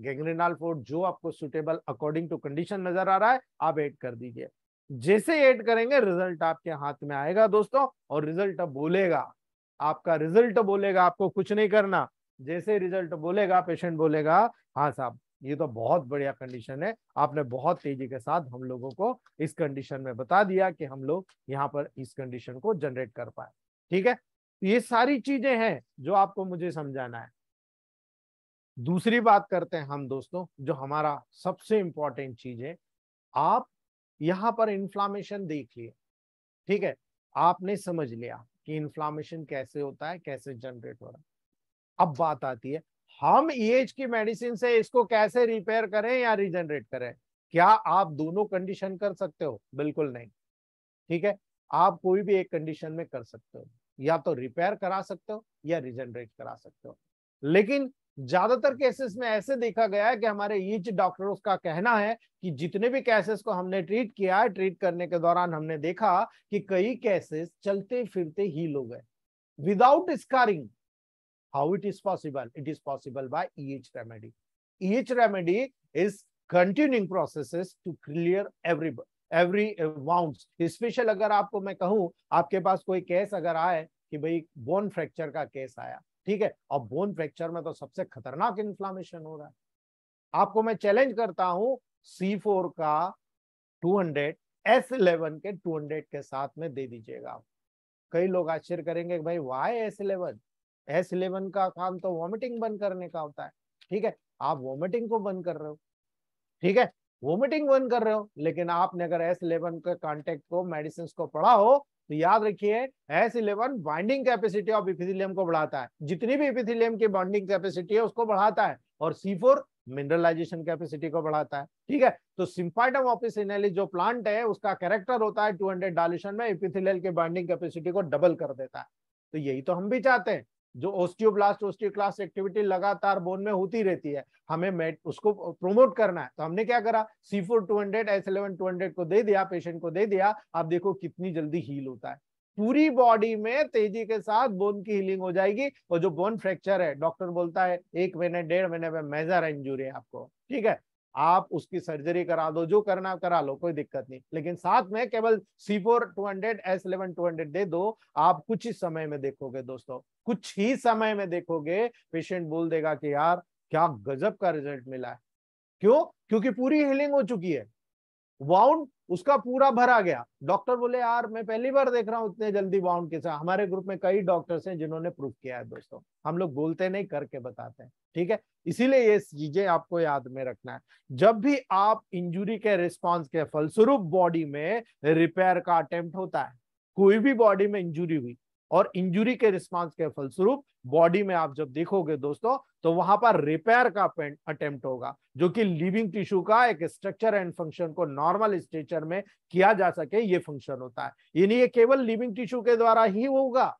gangrenal forte जो आपको सुटेबल अकॉर्डिंग टू कंडीशन नजर आ रहा है आप ऐड कर दीजिए जैसे ऐड करेंगे रिजल्ट आपके हाथ में आएगा दोस्तों और रिजल्ट बोलेगा आपका रिजल्ट बोलेगा आपको कुछ नहीं करना जैसे रिजल्ट बोलेगा पेशेंट बोलेगा हाँ साहब ये तो बहुत बढ़िया कंडीशन है आपने बहुत तेजी के साथ हम लोगों को इस कंडीशन में बता दिया कि हम लोग यहाँ पर इस कंडीशन को जनरेट कर पाए ठीक है ये सारी चीजें हैं जो आपको मुझे समझाना है दूसरी बात करते हैं हम दोस्तों जो हमारा सबसे इंपॉर्टेंट चीज है आप यहां पर इंफ्लामेशन देख लिए ठीक है आपने समझ लिया कि इंफ्लामेशन कैसे होता है कैसे जनरेट हो रहा है अब बात आती है हम एज e की मेडिसिन से इसको कैसे रिपेयर करें या रिजनरेट करें क्या आप दोनों कंडीशन कर सकते हो बिल्कुल नहीं ठीक है आप कोई भी एक कंडीशन में कर सकते हो या तो रिपेयर करा सकते हो या रिजनरेट करा सकते हो लेकिन ज्यादातर केसेस में ऐसे देखा गया है कि हमारे ईच डॉक्टरों का कहना है कि जितने भी केसेस को हमने ट्रीट किया है ट्रीट करने के दौरान हमने देखा कि कई केसेस चलते फिरते ही लोग हैं without scarring how it is possible it is possible by each remedy each remedy is continuing processes to clear every every wound special अगर आपको मैं कहूं आपके पास कोई केस अगर आए कि भाई बोन फ्रैक्चर का केस आया ठीक है और बोन फ्रैक्चर में तो सबसे खतरनाक इन्फ्लामेशन हो रहा है आपको मैं चैलेंज करता हूं सी फोर का 200 हंड्रेड एस इलेवन के 200 के साथ में दे दीजिएगा कई लोग आश्चर्य करेंगे भाई why S eleven S eleven का काम तो वॉमिटिंग बंद करने का होता है ठीक है आप वॉमिटिंग को बंद कर रहे हो ठीक है वोमिटिंग बंद कर रहे हो लेकिन आपने अगर एस इलेवन के कॉन्टेक्ट को मेडिसिन को पढ़ा हो तो याद रखिए S eleven binding capacity of epithelium को बढ़ाता है जितनी भी इपिथिलियम की बाइंडिंग कैपेसिटी है उसको बढ़ाता है और सी फोर मिनरलाइजेशन कैपेसिटी को बढ़ाता है ठीक है तो सिम्फाइटम ऑफिस जो प्लांट है उसका कैरेक्टर होता है 200 डायल्यूशन में इपिथिलियल के बाइंडिंग कैपेसिटी को डबल कर देता है तो यही तो हम भी चाहते हैं जो ओस्टियोब्लास्ट ओस्टियोक्लास्ट एक्टिविटी लगातार बोन में होती रहती है हमें मेट उसको प्रोमोट करना है तो हमने क्या करा C four two hundred S eleven two hundred को दे दिया पेशेंट को दे दिया आप देखो कितनी जल्दी हील होता है पूरी बॉडी में तेजी के साथ बोन की हीलिंग हो जाएगी और जो बोन फ्रैक्चर है डॉक्टर बोलता है एक महीने डेढ़ महीने में मेजर इंजुरी है आपको ठीक है आप उसकी सर्जरी करा दो जो करना करा लो कोई दिक्कत नहीं लेकिन साथ में केवल C four two hundred S eleven two hundred दे दो आप कुछ ही समय में देखोगे दोस्तों कुछ ही समय में देखोगे पेशेंट बोल देगा कि यार क्या गजब का रिजल्ट मिला है क्यों क्योंकि पूरी हीलिंग हो चुकी है वाउंड उसका पूरा भरा गया डॉक्टर बोले यार मैं पहली बार देख रहा हूँ इतने जल्दी वाउंड के साथ हमारे ग्रुप में कई डॉक्टर्स हैं जिन्होंने प्रूफ किया है दोस्तों हम लोग बोलते नहीं करके बताते हैं ठीक है इसीलिए ये चीजें आपको याद में रखना है जब भी आप इंजुरी के रिस्पॉन्स के फलस्वरूप बॉडी में रिपेयर का अटेम्प्ट होता है कोई भी बॉडी में इंजुरी हुई और इंजुरी के रिस्पॉन्स के फलस्वरूप बॉडी में आप जब देखोगे दोस्तों तो वहां पर रिपेयर का अटेम्प्ट होगा जो कि लिविंग टिश्यू का एक स्ट्रक्चर एंड फंक्शन को नॉर्मल स्ट्रेचर में किया जा सके ये फंक्शन होता है यानी ये केवल लिविंग टिश्यू के द्वारा ही होगा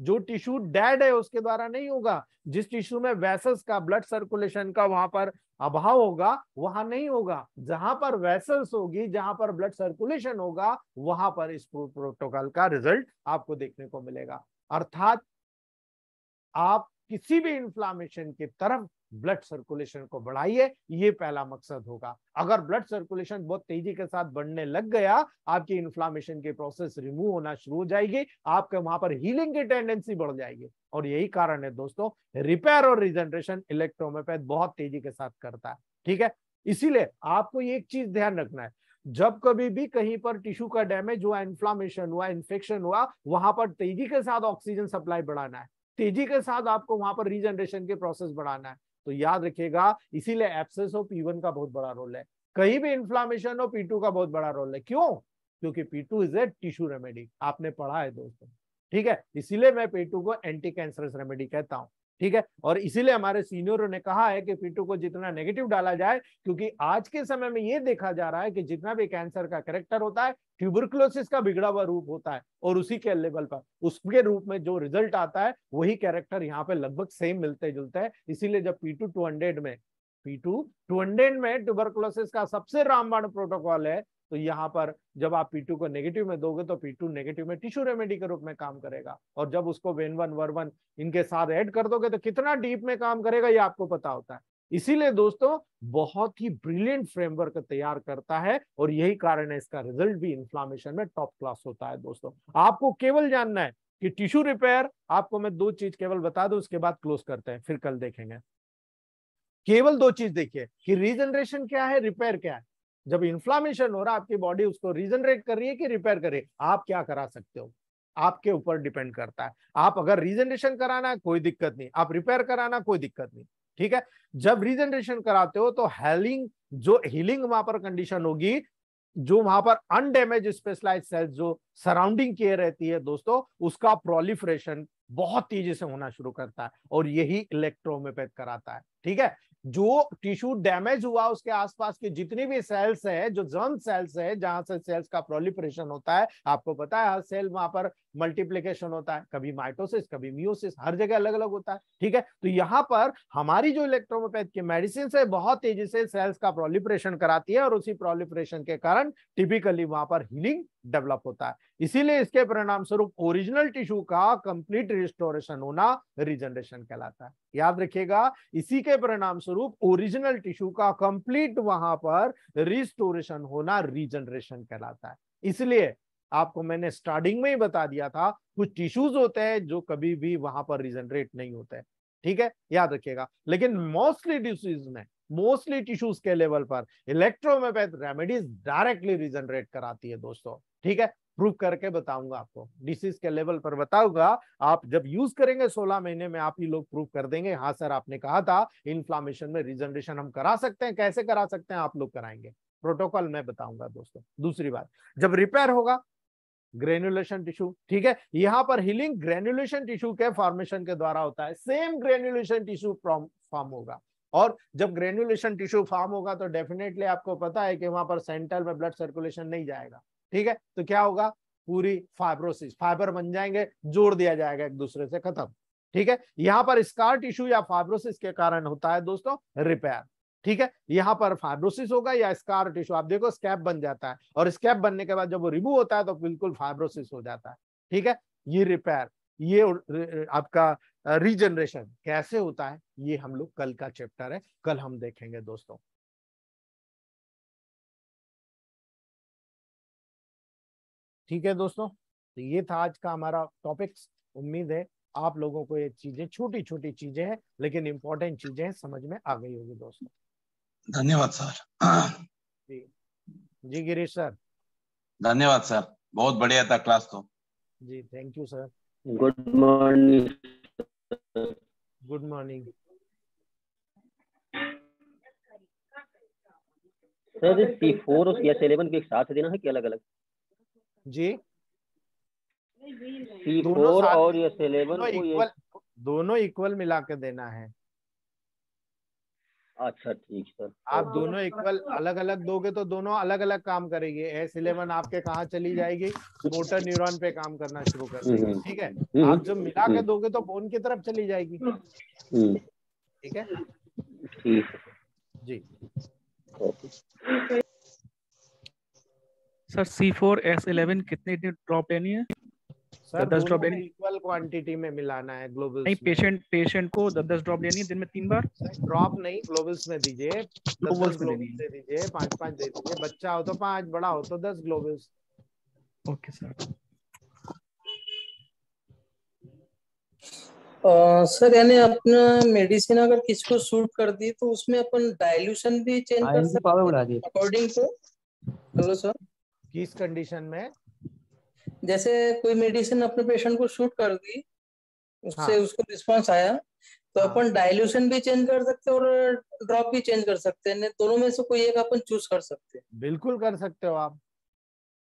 जो टिश्यू डेड है उसके द्वारा नहीं होगा जिस टिश्यू में वैसल्स का ब्लड सर्कुलेशन का वहां पर अभाव होगा वहां नहीं होगा जहां पर वैसल्स होगी जहां पर ब्लड सर्कुलेशन होगा वहां पर इस प्रोटोकॉल का रिजल्ट आपको देखने को मिलेगा अर्थात आप किसी भी इंफ्लामेशन की तरफ ब्लड सर्कुलेशन को बढ़ाइए ये पहला मकसद होगा अगर ब्लड सर्कुलेशन बहुत तेजी के साथ बढ़ने लग गया आपकी इन्फ्लामेशन की प्रोसेस रिमूव होना शुरू हो जाएगी आपके वहां पर हीलिंग की टेंडेंसी बढ़ जाएगी और यही कारण है दोस्तों रिपेयर और रिजनरेशन इलेक्ट्रोमोपैथ बहुत तेजी के साथ करता है ठीक है इसीलिए आपको एक चीज ध्यान रखना है जब कभी भी कहीं पर टिश्यू का डैमेज हुआ इन्फ्लामेशन हुआ इन्फेक्शन हुआ वहां पर तेजी के साथ ऑक्सीजन सप्लाई बढ़ाना है तेजी के साथ आपको वहां पर रीजनरेशन के प्रोसेस बढ़ाना है तो याद रखिएगा इसीलिए एप्सेस ऑफ पी का बहुत बड़ा रोल है कहीं भी इन्फ्लामेशन हो पी का बहुत बड़ा रोल है क्यों क्योंकि P two is a tissue remedy आपने पढ़ा है दोस्तों ठीक है इसीलिए मैं पी को एंटी कैंसर रेमेडी कहता हूं ठीक है और इसीलिए हमारे सीनियरों ने कहा है कि फीटू को जितना नेगेटिव डाला जाए क्योंकि आज के समय में ये देखा जा रहा है कि जितना भी कैंसर का करेक्टर होता है ट्यूबरक्लोसिस का बिगड़ा हुआ रूप होता है और उसी के लेवल पर उसके रूप में जो रिजल्ट आता है वही कैरेक्टर यहाँ पे लगभग सेम मिलते जुलते हैं इसीलिए जब पीटू टू में पी टू हंड्रेड में ट्यूबरक्लोसिस का सबसे रामबाण प्रोटोकॉल है तो यहाँ पर जब आप पी को नेगेटिव में दोगे तो पी नेगेटिव में टिश्यू रेमेडी के रूप में काम करेगा और जब उसको वेन वन वर वन इनके साथ ऐड कर दोगे तो कितना डीप में काम करेगा ये आपको पता होता है इसीलिए दोस्तों बहुत ही ब्रिलियंट फ्रेमवर्क तैयार करता है और यही कारण है इसका रिजल्ट भी इन्फ्लामेशन में टॉप क्लास होता है दोस्तों आपको केवल जानना है कि टिश्यू रिपेयर आपको मैं दो चीज केवल बता दू उसके बाद क्लोज करते हैं फिर कल देखेंगे केवल दो चीज देखिए कि रीजनरेशन क्या है रिपेयर क्या है जब इन्फ्लामेशन हो रहा है आपकी बॉडी उसको रीजनरेट कर रही है कि रिपेयर करे आप क्या करा सकते हो आपके ऊपर डिपेंड करता है आप अगर रीजनरेशन कराना है कोई दिक्कत नहीं आप रिपेयर कराना कोई दिक्कत नहीं ठीक है जब रीजनरेशन कराते हो तो हेलिंग जो हीलिंग वहां पर कंडीशन होगी जो वहां पर अनडेमेज स्पेशलाइज सेल्स जो सराउंडिंग किए रहती है दोस्तों उसका प्रोलिफ्रेशन बहुत तेजी से होना शुरू करता है और यही इलेक्ट्रोमेपैथ कराता है ठीक है जो टिश्यू डैमेज हुआ उसके आसपास की जितनी भी सेल्स है जो जर्म सेल्स हैं जहां से सेल्स का प्रोलिपरेशन होता है आपको पता है हर सेल वहां पर मल्टीप्लीकेशन होता है कभी माइटोसिस कभी म्यूसिस हर जगह अलग अलग होता है ठीक है तो यहाँ पर हमारी जो इलेक्ट्रोमोपैथ की मेडिसिन है बहुत तेजी से सेल्स का प्रोलिपरेशन कराती है और उसी प्रोलिपरेशन के कारण टिपिकली वहां पर हीलिंग डेवलप होता है इसीलिए इसके परिणाम स्वरूप ओरिजिनल टिश्यू का कंप्लीट रिस्टोरेशन होना रिजनरेशन कहलाता है याद रखिएगा इसी के परिणाम स्वरूप ओरिजिनल टिश्यू का कंप्लीट वहां पर रिस्टोरेशन होना रिजनरेशन कहलाता है इसलिए आपको मैंने स्टार्टिंग में ही बता दिया था कुछ टिश्यूज होते हैं जो कभी भी वहां पर रिजनरेट नहीं होते ठीक है याद रखिएगा लेकिन मोस्टली डिसीज में मोस्टली टिश्यूज के लेवल पर इलेक्ट्रोमेपैथ रेमेडीज डायरेक्टली रिजनरेट कराती है दोस्तों ठीक है प्रूफ करके बताऊंगा आपको डिसीज के लेवल पर बताऊंगा आप जब यूज करेंगे 16 महीने में आप ही लोग प्रूफ कर देंगे हाँ सर आपने कहा था इन्फ्लामेशन में रिजनरेशन हम करा सकते हैं कैसे करा सकते हैं आप लोग कराएंगे प्रोटोकॉल मैं बताऊंगा दोस्तों दूसरी बात जब रिपेयर होगा ग्रेन्युलेशन टिश्यू ठीक है यहाँ पर हीलिंग ग्रेन्युलेशन टिश्यू के फॉर्मेशन के द्वारा होता है सेम ग्रेनुलेशन टिश्यू फॉर्म होगा और जब ग्रेनुलेशन टिश्यू फॉर्म होगा तो डेफिनेटली आपको पता है कि वहां पर सेंट्रल में ब्लड सर्कुलेशन नहीं जाएगा ठीक है तो क्या होगा पूरी फाइब्रोसिस फाइबर बन जाएंगे जोड़ दिया जाएगा एक दूसरे से खत्म ठीक है यहाँ पर स्कार टिश्यू या फाइब्रोसिस के कारण होता है दोस्तों रिपेयर ठीक है यहां पर फाइब्रोसिस होगा या स्कार टिश्यू आप देखो स्कैप बन जाता है और स्कैप बनने के बाद जब वो रिमूव होता है तो बिल्कुल फाइब्रोसिस हो जाता है ठीक है ये रिपेयर ये आपका रिजनरेशन कैसे होता है ये हम लोग कल का चैप्टर है कल हम देखेंगे दोस्तों ठीक है दोस्तों तो ये था आज का हमारा टॉपिक्स उम्मीद है आप लोगों को ये चीजें छोटी छोटी चीजें हैं लेकिन इम्पोर्टेंट चीजें समझ में आ गई होगी दोस्तों धन्यवाद सर जी जी गिरीश सर धन्यवाद सर बहुत बढ़िया था क्लास तो ji thank you sir good morning good morning sir C four और सी एस एलेवन को एक साथ देना है कि अलग अलग जी दोनों और ये सिलेबस इक्वल दोनों इक्वल मिला के देना है अच्छा ठीक सर आप दोनों इक्वल अलग अलग दोगे तो दोनों अलग अलग काम करेंगे एस इलेवन आपके कहा चली जाएगी मोटर न्यूरॉन पे काम करना शुरू कर देगी हम्म। ठीक है हम्म। आप जब मिला के हम्म। दोगे तो बोन की तरफ चली जाएगी ठीक है ठीक ji sir C four S eleven कितनी ड्रॉप लेनी है सर दस ड्रॉप लेनी इक्वल क्वांटिटी में मिलाना है ग्लोबल नहीं पेशेंट पेशेंट को दस दस ड्रॉप लेनी है दिन में तीन बार ड्रॉप नहीं ग्लोबल्स में दीजिए ग्लोबल्स में दे दीजिए पांच पांच दे दीजिए बच्चा हो तो पांच बड़ा हो तो दस ग्लोबल्स ओके सर सर यानी अपना मेडिसिन अगर किसको सूट कर दी तो उसमें अपन डाइल्यूशन भी चेंज कर सकते हैं अकॉर्डिंग टू हेलो सर किस कंडीशन में जैसे कोई मेडिसिन अपने पेशेंट को शूट कर दी उससे हाँ. उसको रिस्पांस आया तो हाँ. अपन डाइल्यूशन भी चेंज कर सकते और ड्रॉप भी चेंज कर सकते हैं दोनों में से कोई एक अपन चूज कर सकते हैं बिल्कुल कर सकते हो आप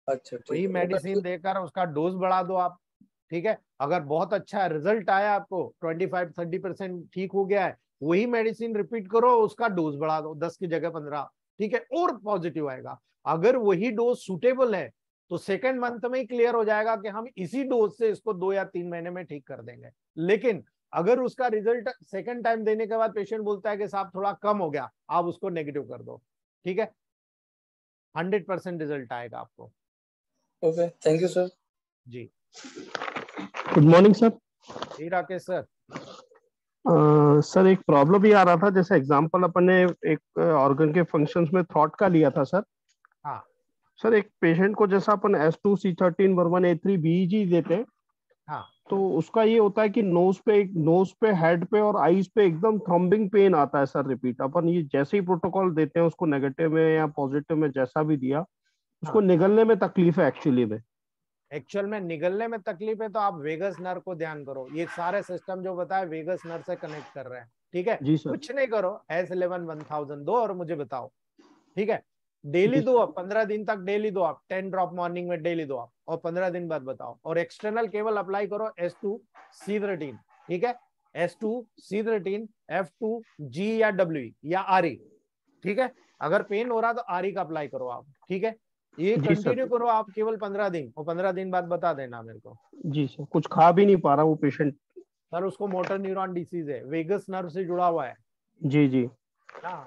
अच्छा वही मेडिसिन देकर उसका डोज बढ़ा दो आप ठीक है अगर बहुत अच्छा रिजल्ट आया आपको 25 30 परसेंट ठीक हो गया है वही मेडिसिन रिपीट करो उसका डोज बढ़ा दो दस की जगह पंद्रह ठीक है और पॉजिटिव आएगा अगर वही डोज सुटेबल है तो सेकेंड मंथ में ही क्लियर हो जाएगा कि हम इसी डोज से इसको दो या तीन महीने में ठीक कर देंगे लेकिन अगर उसका रिजल्ट सेकेंड टाइम देने के बाद पेशेंट बोलता है कि साहब थोड़ा कम हो गया आप उसको नेगेटिव कर दो ठीक है हंड्रेड परसेंट रिजल्ट आएगा आपको okay thank you sir ji good morning sir ji Rakesh sir sir एक प्रॉब्लम भी आ रहा था जैसे एग्जांपल अपन ने एक ऑर्गन के फंक्शंस में थ्रॉट का लिया था सर हाँ सर एक पेशेंट को जैसा अपन एस टू सी थर्टीन वर वन ए थ्री बीजी देते हैं हाँ तो उसका ये होता है कि नोज पे एक नोज पे हेड पे और आईज पे एकदम थ्रम्बिंग पेन आता है सर रिपीट अपन ये जैसे ही प्रोटोकॉल देते हैं उसको नेगेटिव में या पॉजिटिव में जैसा भी दिया उसको हाँ. निगलने में तकलीफ है एक्चुअली में एक्चुअल में निगलने में तकलीफ है तो आप वेगस नर को ध्यान करो ये सारे सिस्टम जो बताए वेगस नर से कनेक्ट कर रहे हैं ठीक है कुछ नहीं करो एस इलेवन वन थाउजेंड दो और मुझे बताओ ठीक है डेली दो आप पंद्रह दिन तक डेली दो आप टेन ड्रॉप मॉर्निंग में डेली दो आप और पंद्रह दिन बाद बताओ और एक्सटर्नल केवल अप्लाई करो एस टू सी ठीक है S two C F two G या डब्ल्यू e या आर e। ठीक है अगर पेन हो रहा तो आर e का अप्लाई करो आप ठीक है ये कंटिन्यू करो आप केवल पंद्रह दिन और पंद्रह दिन बाद बता देना मेरे को जी सर कुछ खा भी नहीं पा रहा वो पेशेंट सर उसको मोटर न्यूरॉन डिसीज है वेगस नर्व से जुड़ा हुआ है जी जी ना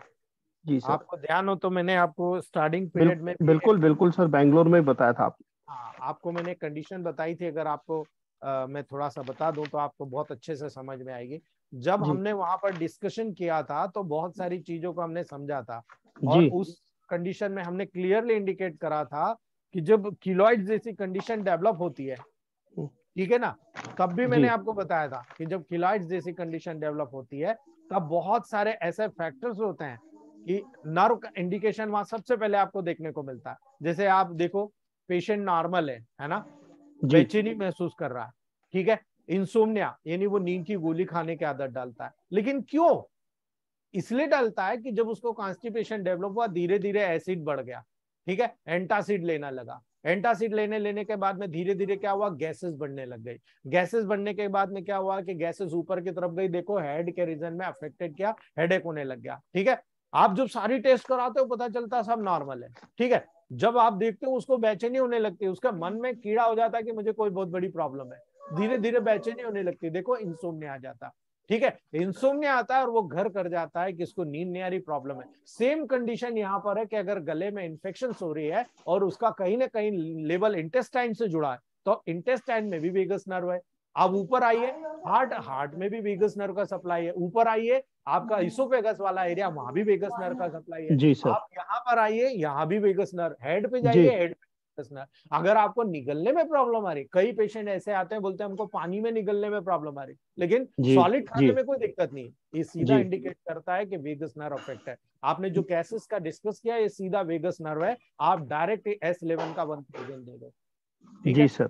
जी सर आपको ध्यान हो तो मैंने आपको स्टार्टिंग पीरियड में बिल्कुल बिल्कुल सर बैंगलोर में बताया था आप हाँ, आपको मैंने कंडीशन बताई थी अगर आपको आ, मैं थोड़ा सा बता दूं तो आपको बहुत अच्छे से समझ में आएगी जब हमने वहां पर डिस्कशन किया था तो बहुत सारी चीजों को हमने समझा था और उस कंडीशन में हमने क्लियरली इंडिकेट करा था कि जब किलोइड जैसी कंडीशन डेवलप होती है ठीक है ना तब भी मैंने आपको बताया था कि जब किलोइड जैसी कंडीशन डेवलप होती है तब बहुत सारे ऐसे फैक्टर्स होते हैं कि नर्व का इंडिकेशन वहां सबसे पहले आपको देखने को मिलता है जैसे आप देखो पेशेंट नॉर्मल है है ना बेचैनी महसूस कर रहा है ठीक है इंसोमिया यानी वो नींद की गोली खाने की आदत डालता है लेकिन क्यों इसलिए डालता है कि जब उसको कॉन्स्टिपेशन डेवलप हुआ धीरे धीरे एसिड बढ़ गया ठीक है एंटासिड लेना लगा एंटासिड लेने लेने के बाद में धीरे धीरे क्या हुआ गैसेस बढ़ने लग गई गैसेस बढ़ने के बाद में क्या हुआ कि गैसेस ऊपर की तरफ गई देखो हेड के रीजन में अफेक्टेड क्या हेडेक होने लग गया ठीक है आप जब सारी टेस्ट कराते हो पता चलता सब नॉर्मल है ठीक है जब आप देखते हो उसको बेचैनी होने लगती है उसका मन में कीड़ा हो जाता है कि मुझे कोई बहुत बड़ी प्रॉब्लम है धीरे धीरे बेचैनी होने लगती है देखो इंसोमने आ जाता है ठीक है इंसोमिया आता है और वो घर कर जाता है किसको नींद नहीं आ रही प्रॉब्लम है सेम कंडीशन यहाँ पर है कि अगर गले में इंफेक्शन हो रही है और उसका कहीं ना कहीं लेवल इंटेस्टाइन से जुड़ा है तो इंटेस्टाइन में भी वेगस नर्व है आप ऊपर आइए हार्ट हार्ट में भी वेगस नर्व का सप्लाई है ऊपर आइए आपका इसोपेगस वाला एरिया वहां भी वेगस नर्व का सप्लाई है जी सर आप यहाँ पर आइए यहाँ भी वेगस नर्व हेड पे जाइए हेड पे ना अगर आपको निगलने में प्रॉब्लम आ रही कई पेशेंट ऐसे आते हैं बोलते हैं हमको पानी में निगलने में प्रॉब्लम आ रही लेकिन सॉलिड खाने में कोई दिक्कत नहीं ये सीधा इंडिकेट करता है कि वेगस नर्व अफेक्ट है आपने जो कैसेस का डिस्कस किया ये सीधा वेगस नर्व है आप डायरेक्ट एस इलेवन का वन थाउजेंड दे दो ji sir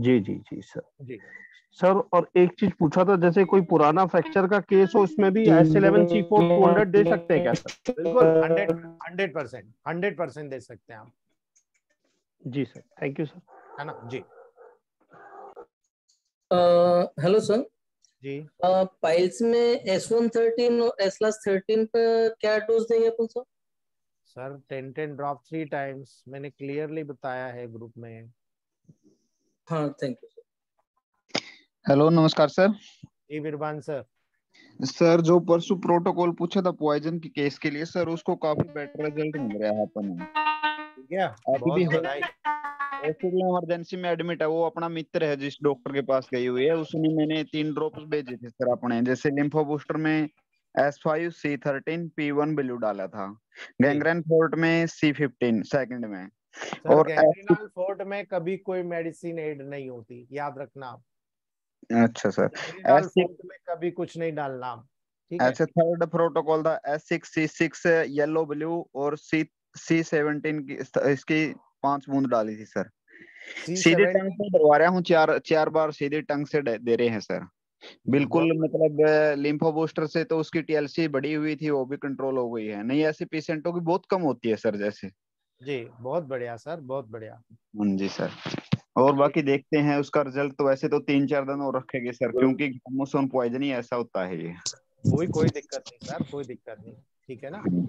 ji ji ji sir ji sir और एक चीज पूछा था जैसे कोई पुराना फ्रैक्चर का केस हो उसमें भी S eleven C four two hundred दे सकते हैं क्या सर बिल्कुल hundred hundred percent hundred percent दे सकते हैं आप जी सर थैंक यू सर है ना जी हेलो uh, सर जी पाइल्स uh, में एस वन थर्टीन और एस थर्टीन पर क्या डोज देंगे अपन sir sir ten ten drop three times मैंने क्लियरली बताया है ग्रुप में हाँ थैंक यू हेलो नमस्कार सर जी बिरबान सर सर जो परसों प्रोटोकॉल पूछा था पॉइजन के केस के लिए सर उसको काफी बेटर रिजल्ट मिल रहा है अपन सी हाँ, में और फोर्ट में कभी कोई मेडिसिन एड नहीं होती याद रखना आप अच्छा सर एस फोर्ट में कभी कुछ नहीं डालना अच्छा थर्ड प्रोटोकॉल था S six C six yellow blue और सी सी सेवनटीन की इसकी पांच बूंद डाली थी सर सीधे टंग से डरवा रहा हूँ चार चार बार सीधे टंग से दे रहे हैं सर बिल्कुल मतलब लिम्फो बूस्टर से तो उसकी टीएलसी बड़ी हुई थी वो भी कंट्रोल हो गई है नहीं ऐसे पेशेंटों की बहुत कम होती है सर जैसे जी बहुत बढ़िया सर बहुत बढ़िया हाँ जी सर और बाकी देखते हैं उसका रिजल्ट तो वैसे तो तीन चार दिन और रखेंगे सर क्योंकि ऐसा होता है ये कोई कोई दिक्कत नहीं सर कोई दिक्कत नहीं ठीक है ना हाँ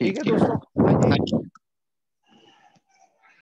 ठीक है दोस्तों